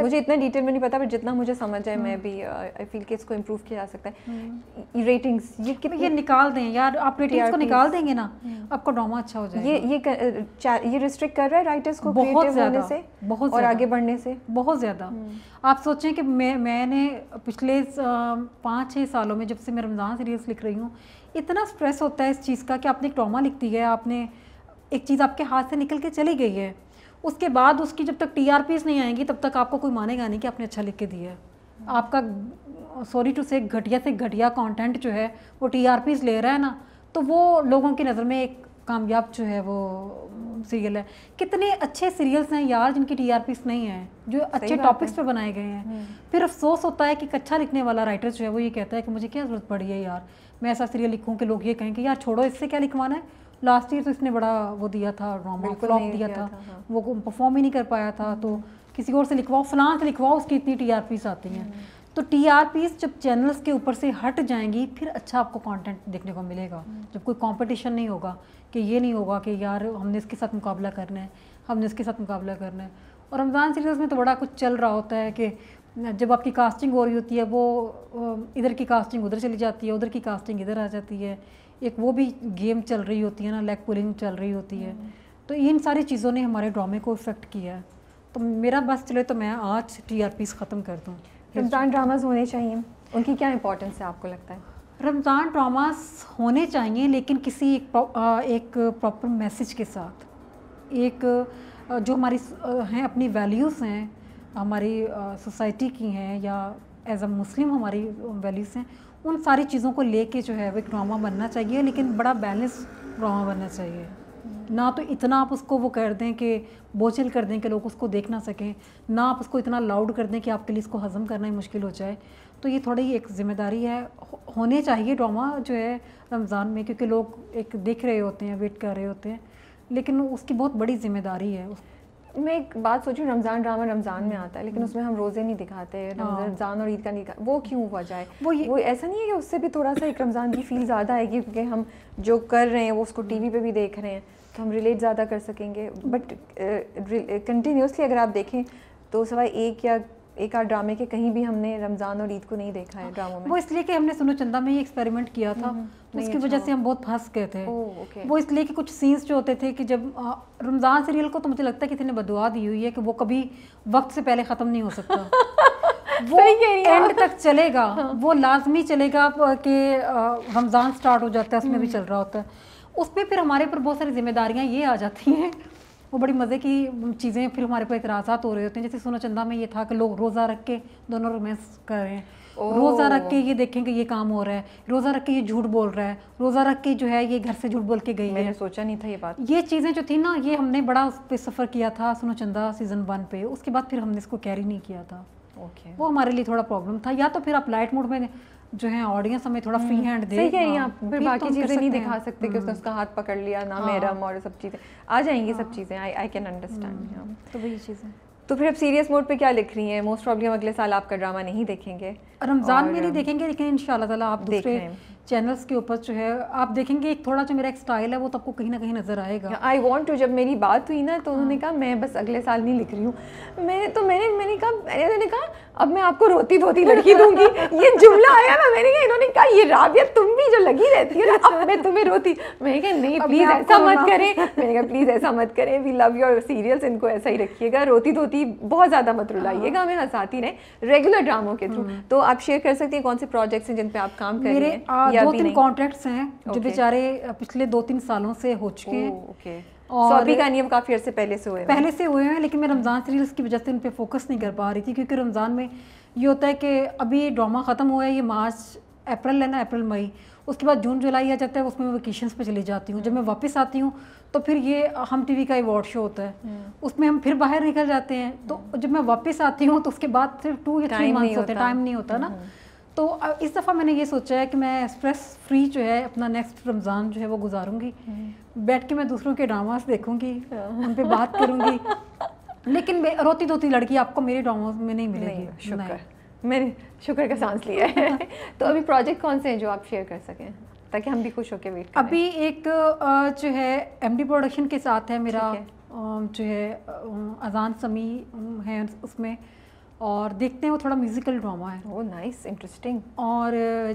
मुझे इतना डिटेल में नहीं पता बट जितना मुझे समझ आए मैं भी आई uh, फील कि इसको इम्प्रूव किया जा सकता है रेटिंग्स hmm. e-, ये कितने ये निकाल दें यार आप रेटिंग्स को निकाल देंगे ना hmm. आपका ड्रामा अच्छा हो जाएगा ये uh, ये ये रिस्ट्रिक्ट कर रहा है राइटर्स को बहुत ज्यादा से बहुत और आगे बढ़ने से बहुत ज़्यादा hmm. आप सोचें कि मैं मैंने पिछले uh, पाँच छः सालों में जब से मैं रमज़ान सीरियल्स लिख रही हूँ इतना स्ट्रेस होता है इस चीज़ का कि आपने एक ड्रामा लिख दी है आपने एक चीज़ आपके हाथ से निकल के चली गई है उसके बाद उसकी जब तक टी नहीं आएंगी तब तक आपको कोई मानेगा नहीं कि आपने अच्छा लिख के दिया है आपका सॉरी टू से घटिया से घटिया कंटेंट जो है वो टी ले रहा है ना तो वो लोगों की नज़र में एक कामयाब जो है वो सीरियल है कितने अच्छे सीरियल्स हैं यार जिनकी टी नहीं है जो अच्छे टॉपिक्स पे बनाए गए हैं हम्म। फिर अफसोस होता है कि अच्छा लिखने वाला राइटर जो है वो ये कहता है कि मुझे क्या ज़रूरत पड़ी है यार मैं ऐसा सीरियल लिखूँ कि लोग ये कहें कि यार छोड़ो इससे क्या लिखवाना है लास्ट ईयर तो इसने बड़ा वो दिया था ड्रामा फ्लॉप दिया, दिया था, था हाँ। वो परफॉर्म ही नहीं कर पाया था तो किसी और से लिखवाओ फलां से लिखवाओ उसकी इतनी टी आती हैं हम्म। तो टी जब चैनल्स के ऊपर से हट जाएंगी फिर अच्छा आपको कंटेंट देखने को मिलेगा हम्म। जब कोई कंपटीशन नहीं होगा कि ये नहीं होगा कि यार हमने इसके साथ मुकाबला करना है हमने इसके साथ मुकाबला करना है और रमज़ान सीरीज़ में तो बड़ा कुछ चल रहा होता है कि जब आपकी कास्टिंग हो रही होती है वो इधर की कास्टिंग उधर चली जाती है उधर की कास्टिंग इधर आ जाती है एक वो भी गेम चल रही होती है ना लेग पुलिंग चल रही होती है हम्म। तो इन सारी चीज़ों ने हमारे ड्रामे को इफ़ेक्ट किया है तो मेरा बस चले तो मैं आज टी आर पीस ख़त्म कर दूँ रमज़ान ड्रामाज होने चाहिए उनकी क्या इंपॉर्टेंस है आपको लगता है रमज़ान ड्रामाज होने चाहिए लेकिन किसी एक एक प्रॉपर मैसेज के साथ एक जो हमारी हैं अपनी वैल्यूज़ हैं हमारी सोसाइटी की हैं या एज अ मुस्लिम हमारी वैल्यूज़ हैं उन सारी चीज़ों को लेके जो है वो एक ड्रामा बनना चाहिए लेकिन बड़ा बैलेंस ड्रामा बनना चाहिए ना तो इतना आप उसको वो कर दें कि बोझिल कर दें कि लोग उसको देख ना सकें ना आप उसको इतना लाउड कर दें कि आपके लिए इसको हज़म करना ही मुश्किल हो जाए तो ये थोड़ी एक ज़िम्मेदारी है होने चाहिए ड्रामा जो है रमज़ान में क्योंकि लोग एक देख रहे होते हैं वेट कर रहे होते हैं लेकिन उसकी बहुत बड़ी ज़िम्मेदारी है मैं एक बात सोचूं रमज़ान ड्रामा रमज़ान में आता है लेकिन उसमें हम रोज़े नहीं दिखाते हाँ। रमज़ान और ईद का नहीं वो क्यों हुआ जाए वो ये वो ऐसा नहीं है कि उससे भी थोड़ा सा एक रमज़ान की फ़ील ज़्यादा आएगी क्योंकि हम जो कर रहे हैं वो उसको टीवी हाँ। पे भी देख रहे हैं तो हम रिलेट ज़्यादा कर सकेंगे बट कंटिन्यूसली अगर आप देखें तो सवाई एक या एक आध ड्रामे के कहीं भी हमने रमज़ान और ईद को नहीं देखा है हाँ। ड्रामों में वो इसलिए कि हमने सुनो चंदा में ही एक्सपेरिमेंट किया था हम्म, हम्म। उसकी वजह अच्छा। से हम बहुत फंस गए थे वो इसलिए कि कुछ सीन्स जो होते थे कि जब रमज़ान सीरियल को तो मुझे लगता है कि इतने बदुआ दी हुई है कि वो कभी वक्त से पहले ख़त्म नहीं हो सकता वो एंड तक चलेगा हाँ। वो लाजमी चलेगा कि रमज़ान स्टार्ट हो जाता है उसमें भी हम्म। चल रहा होता है उसमें फिर हमारे ऊपर बहुत सारी जिम्मेदारियाँ ये आ जाती हैं वो बड़ी मज़े की चीज़ें फिर हमारे पर इतराज़ा हो रहे होते हैं जैसे सोना चंदा में ये था कि लोग रोज़ा रख के दोनों रोमांस कर रहे हैं रोज़ा रख के ये देखें कि ये काम हो रहा है रोज़ा रख के ये झूठ बोल रहा है रोज़ा रख के जो है ये घर से झूठ बोल के गई मैंने सोचा नहीं था ये बात ये चीज़ें जो थी ना ये हमने बड़ा उस पर सफ़र किया था सोना चंदा सीज़न वन पे उसके बाद फिर हमने इसको कैरी नहीं किया था वो हमारे लिए थोड़ा प्रॉब्लम था या तो फिर आप लाइट मूड में जो है ऑडियंस हमें थोड़ा फ्री हम्म। हैंड दे सही है यहाँ फिर तो बाकी चीज़ें नहीं दिखा सकते कि उसने हम्म। उसका हाथ पकड़ लिया ना हाँ। मेरम और सब चीज़ें आ जाएंगी सब चीज़ें आई आई कैन अंडरस्टैंड तो वही चीज़ें तो फिर अब सीरियस मोड पे क्या लिख रही हैं मोस्ट प्रॉब्लम अगले साल आपका ड्रामा नहीं देखेंगे रमज़ान में नहीं देखेंगे लेकिन इन ताला आप देख रहे हैं चैनल्स के ऊपर जो है आप देखेंगे एक थोड़ा जो मेरा एक स्टाइल है वो तो आपको कहीं ना कहीं नज़र आएगा आई वॉन्ट टू जब मेरी बात हुई ना तो हाँ। उन्होंने कहा मैं बस अगले साल नहीं लिख रही हूँ मैं तो मैंने मैंने कहा मैंने कहा अब मैं आपको रोती धोती लड़की दूंगी ये जुमला आया ना मैंने कहा इन्होंने कहा ये राबिया तुम भी जो लगी रहती है अब मैं तुम्हें रोती मैंने कहा नहीं प्लीज़ ऐसा मत करें मैंने कहा प्लीज़ ऐसा मत करें वी लव योर सीरियल्स इनको ऐसा ही रखिएगा रोती धोती बहुत ज़्यादा मत हाँ। रुलाइएगा हमें हंसाती रहे रेगुलर ड्रामों के थ्रू हाँ। तो आप शेयर कर सकती हैं कौन से प्रोजेक्ट्स हैं जिन पे आप काम कर रहे हैं दो तीन कॉन्ट्रैक्ट हैं जो बेचारे पिछले दो तीन सालों से हो चुके हैं oh, और so, अभी का नियम काफ़ी अर्से पहले से हुए हैं पहले से हुए हैं लेकिन मैं रमज़ान सीरियल्स की वजह से उन पर फोकस नहीं कर पा रही थी क्योंकि रमज़ान में ये होता है कि अभी ड्रामा ख़त्म हुआ है ये मार्च अप्रैल है ना अप्रैल मई उसके बाद जून जुलाई आ जाता है उसमें मैं वेकेशन पे चली जाती हूँ जब मैं वापस आती हूँ तो फिर ये हम टीवी का अवार्ड शो होता है hmm. उसमें हम फिर बाहर निकल जाते हैं तो hmm. जब मैं वापस आती हूँ तो उसके बाद सिर्फ टू या थ्री मंथ होते हैं टाइम नहीं होता ना hmm. तो इस दफ़ा मैंने ये सोचा है कि मैं स्ट्रेस फ्री जो है अपना नेक्स्ट रमज़ान जो है वो गुजारूंगी हम्म। बैठ के मैं दूसरों के ड्रामास देखूंगी हाँ। उन पर बात करूंगी लेकिन रोती धोती लड़की आपको मेरे ड्रामास में नहीं मिलेगी शुक्र मैंने शुक्र का सांस लिया है तो अभी प्रोजेक्ट कौन से हैं जो आप शेयर कर सकें ताकि हम भी खुश होकर वेट करें अभी एक जो है एमडी प्रोडक्शन के साथ है मेरा है। जो है अजान समी है उसमें और देखते हैं वो थोड़ा म्यूजिकल ड्रामा है ओह नाइस इंटरेस्टिंग और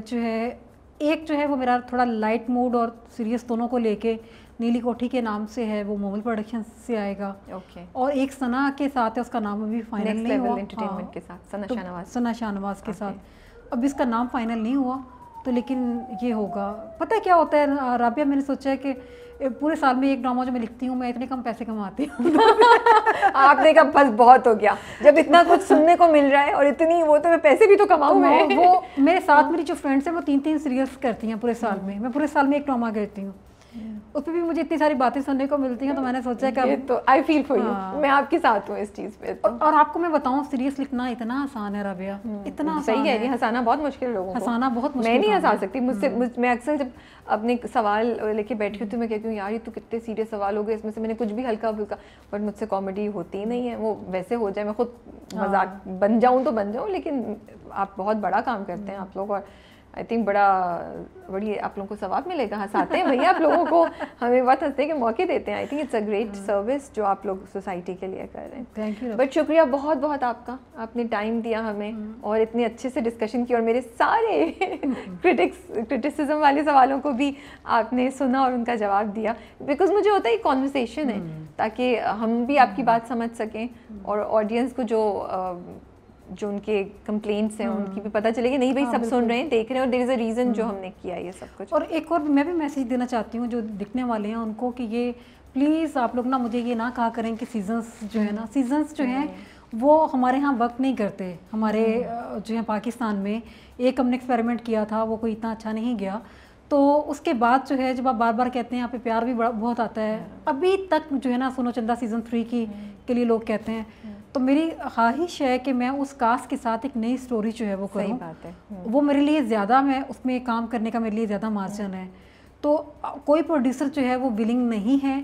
जो है एक जो है वो मेरा थोड़ा लाइट मूड और सीरियस दोनों को लेके नीली कोठी के नाम से है वो मोबाइल प्रोडक्शन से आएगा ओके okay. और एक सना के साथ है उसका नाम अभी फाइनल नहीं हुआ एंटरटेनमेंट हाँ, के साथ सना तो शाहनवाज सना शाहनवाज के okay. साथ अब इसका नाम फाइनल नहीं हुआ तो लेकिन ये होगा पता है क्या होता है राबिया मैंने सोचा है कि पूरे साल में एक ड्रामा जो मैं लिखती हूँ मैं इतने कम पैसे कमाती हूँ आपने कहा बस बहुत हो गया जब इतना कुछ सुनने को मिल रहा है और इतनी वो तो मैं पैसे भी तो कमाऊँ तो मैं वो मेरे साथ हाँ। मेरी जो फ्रेंड्स हैं वो तीन तीन सीरियल्स करती हैं पूरे साल में मैं पूरे साल में एक ड्रामा करती हूँ उस पर भी मुझे इतनी सारी बातें सुनने को मिलती हैं तो मैंने सोचा कि तो आई फील फॉर यू मैं आपके साथ हूँ इस चीज़ पे तो। और, आपको मैं बताऊँ सीरियस लिखना इतना आसान है रबिया हम्म, इतना सही है हंसाना बहुत मुश्किल लोगों को हंसाना बहुत मैं नहीं हंसा सकती मुझसे हम्म। मैं अक्सर जब अपने सवाल लेके बैठी हूँ तो मैं कहती हूँ यार ये तो कितने सीरियस सवाल हो गए इसमें से मैंने कुछ भी हल्का फुल्का बट मुझसे कॉमेडी होती नहीं है वो वैसे हो जाए मैं खुद हाँ। मजाक बन जाऊँ तो बन जाऊँ लेकिन आप बहुत बड़ा काम करते हैं हम्म। आप लोग और आई थिंक बड़ा बड़ी आप लोगों को सवाब मिलेगा हंसाते हाँ, हैं भैया आप लोगों को हमें बहुत हंसने के मौके देते हैं I think it's a great service जो आप लोग सोसाइटी के लिए कर रहे हैं थैंक यू बट शुक्रिया बहुत बहुत आपका आपने टाइम दिया हमें hmm. और इतने अच्छे से डिस्कशन किया और मेरे सारे क्रिटिक्स क्रिटिसिज्म वाले सवालों को भी आपने सुना और उनका जवाब दिया बिकॉज मुझे होता है कॉन्वर्सेशन है हाँ। ताकि हम भी आपकी बात समझ सकें और ऑडियंस को जो जो उनके कंप्लेंट्स हैं उनकी हाँ। भी पता चले कि नहीं भाई हाँ, सब सुन रहे हैं देख रहे हैं और देर इज़ अ रीज़न जो हाँ। हमने किया ये सब कुछ और एक और मैं भी मैसेज देना चाहती हूँ जो दिखने वाले हैं उनको कि ये प्लीज़ आप लोग ना मुझे ये ना कहा करें कि सीजन्स जो है ना सीजन्स जो हैं हाँ। वो हमारे यहाँ वर्क नहीं करते हमारे जो है पाकिस्तान में एक हमने एक्सपेरिमेंट किया था वो कोई इतना अच्छा नहीं गया तो उसके बाद जो है जब आप बार बार कहते हैं यहाँ पे प्यार भी बहुत आता है अभी तक जो है ना सोनो चंदा सीज़न थ्री की के लिए लोग कहते हैं तो मेरी ख्वाहिश है कि मैं उस कास्ट के साथ एक नई स्टोरी जो है वो करूँ हम्म। वो मेरे लिए ज़्यादा मैं उसमें काम करने का मेरे लिए ज़्यादा मार्जन है तो कोई प्रोड्यूसर जो है वो विलिंग नहीं है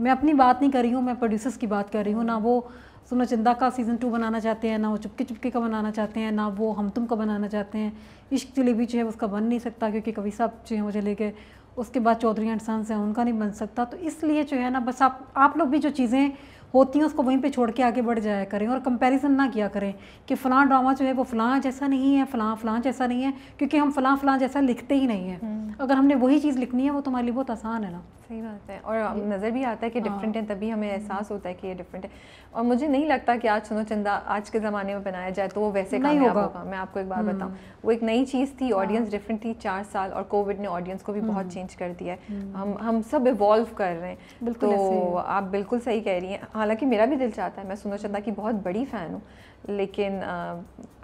मैं अपनी बात नहीं कर रही हूँ मैं प्रोड्यूसर्स की बात कर रही हूँ ना वो सुनो चंदा का सीज़न टू बनाना चाहते हैं ना वो चुपके चुपके का बनाना चाहते हैं ना वो हम तुम का बनाना चाहते हैं इश्क भी जो है उसका बन नहीं सकता क्योंकि कवि साहब जो है वो चले गए उसके बाद चौधरी एंड सन्स हैं उनका नहीं बन सकता तो इसलिए जो है ना बस आप आप लोग भी जो चीज़ें होती हैं उसको वहीं पे छोड़ के आगे बढ़ जाया करें और कंपैरिजन ना किया करें कि फ़लाँ ड्रामा जो है वो फ़लाँ जैसा नहीं है फ़लाँ फ़लाँ जैसा नहीं है क्योंकि हम फ़लाँ फ़लाँ जैसा लिखते ही नहीं है हम्म। अगर हमने वही चीज़ लिखनी है वो तुम्हारे लिए बहुत आसान है ना सही बात है और नज़र भी आता है कि डिफरेंट है हाँ। तभी हमें एहसास होता है कि ये डिफरेंट है और मुझे नहीं लगता कि आज सुनो चंदा आज के ज़माने में बनाया जाए तो वो वैसे नहीं होगा मैं आपको एक बार हम्म। बताऊँ वो एक नई चीज़ थी ऑडियंस हाँ। डिफरेंट थी चार साल और कोविड ने ऑडियंस को भी बहुत चेंज हम्म। कर दिया है हम हम सब इवॉल्व कर रहे हैं तो आप बिल्कुल सही कह रही हैं हालांकि मेरा भी दिल चाहता है मैं सुनो चंदा की बहुत बड़ी फ़ैन हूँ लेकिन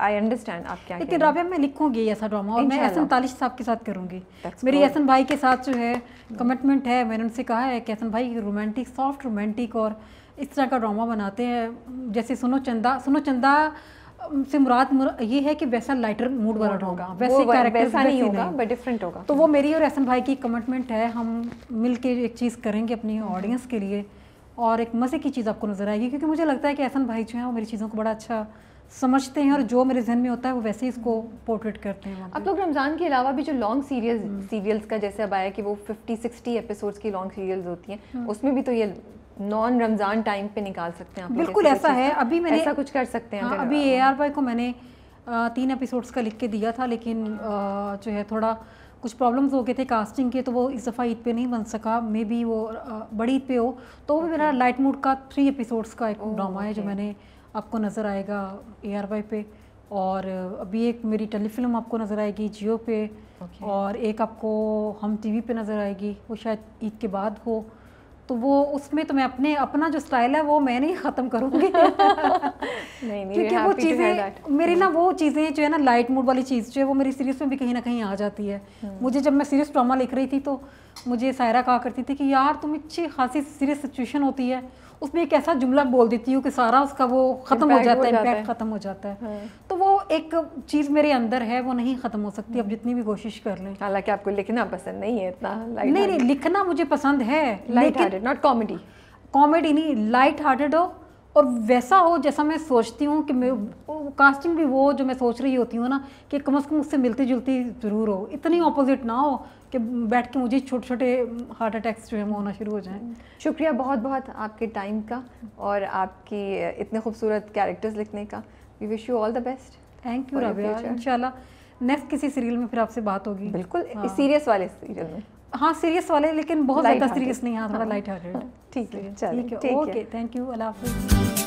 आई अंडरस्टैंड आप क्या लेकिन राबिया मैं लिखूंगी ऐसा ड्रामा और मैं एहसन तालिश साहब के साथ करूंगी मेरी एहसन भाई के साथ जो है कमिटमेंट hmm। है मैंने उनसे कहा है कि एहसन भाई रोमांटिक सॉफ्ट रोमांटिक और इस तरह का ड्रामा बनाते हैं जैसे सुनो चंदा सुनो चंदा से मुराद, ये है कि वैसा लाइटर मूड वाला होगा वैसे वैसा नहीं होगा बट डिफरेंट होगा तो वो मेरी और एहसन भाई की कमिटमेंट है हम मिल के एक चीज़ करेंगे अपनी ऑडियंस के लिए और एक मज़े की चीज़ आपको नज़र आएगी क्योंकि मुझे लगता है कि एहसन भाई जो हैं वो मेरी चीज़ों को बड़ा अच्छा समझते हैं और जो मेरे जहन में होता है वो वैसे ही इसको पोर्ट्रेट करते हैं अब लोग तो रमज़ान के अलावा भी जो लॉन्ग सीरियल हम्म। सीरियल्स का जैसे अब आया कि वो फिफ्टी सिक्सटी एपिसोड्स की लॉन्ग सीरियल्स होती हैं हम्म। उसमें भी तो ये नॉन रमज़ान टाइम पे निकाल सकते हैं बिल्कुल ऐसा है अभी मैंने ऐसा कुछ कर सकते हैं हाँ, अभी ए आर को मैंने तीन एपिसोड्स का लिख के दिया था लेकिन जो है थोड़ा कुछ प्रॉब्लम्स हो गए थे कास्टिंग के तो वो इस दफ़ा ईद पे नहीं बन सका मे बी वो बड़ी ईद पे हो तो वो भी मेरा लाइट मूड का थ्री एपिसोड्स का एक ड्रामा oh, है जो मैंने आपको नज़र आएगा ए आर वाई पे और अभी एक मेरी टेलीफिल्म आपको नज़र आएगी जियो पे और एक आपको हम टीवी पे नज़र आएगी वो शायद ईद के बाद हो तो वो उसमें तो मैं अपने अपना जो स्टाइल है वो मैं नहीं ख़त्म करूँगी क्योंकि वो चीज़ें मेरी ना hmm. वो चीज़ें जो है ना लाइट मूड वाली चीज़ जो है वो मेरी सीरीज़ में भी कहीं ना कहीं आ जाती है hmm. मुझे जब मैं सीरीज़ ड्रामा लिख रही थी तो मुझे सायरा कहा करती थी कि यार तुम इच्छी खासी सीरियस सिचुएशन होती है उसमें एक ऐसा जुमला बोल देती हूँ कि सारा उसका वो ख़त्म हो जाता है इम्पैक्ट ख़त्म हो जाता है तो वो एक चीज़ मेरे अंदर है वो नहीं ख़त्म हो सकती अब जितनी भी कोशिश कर लें हालांकि आपको लिखना पसंद नहीं है इतना नहीं नहीं लिखना मुझे पसंद है लेकिन नॉट कॉमेडी कॉमेडी नहीं लाइट हार्टेड हो और वैसा हो जैसा मैं सोचती हूँ कि मैं कास्टिंग भी वो जो मैं सोच रही होती हूँ ना कि कम अज़ कम उससे मिलती जुलती ज़रूर हो इतनी ऑपोजिट ना हो कि बैठ के मुझे छोटे छोटे हार्ट अटैक्स जो है होना शुरू हो जाएं शुक्रिया बहुत बहुत आपके टाइम का और आपकी इतने खूबसूरत कैरेक्टर्स लिखने का we wish you all the best thank you Rabia इंशाल्लाह नेक्स्ट किसी सीरियल में फिर आपसे बात होगी बिल्कुल हाँ। सीरियस वाले सीरियल में हाँ सीरियस वाले लेकिन बहुत ज़्यादा सीरियस नहीं हाँ थोड़ा लाइट हार्टेड ठीक है ठीक है ओके थैंक यू अल्लाह हाफिज़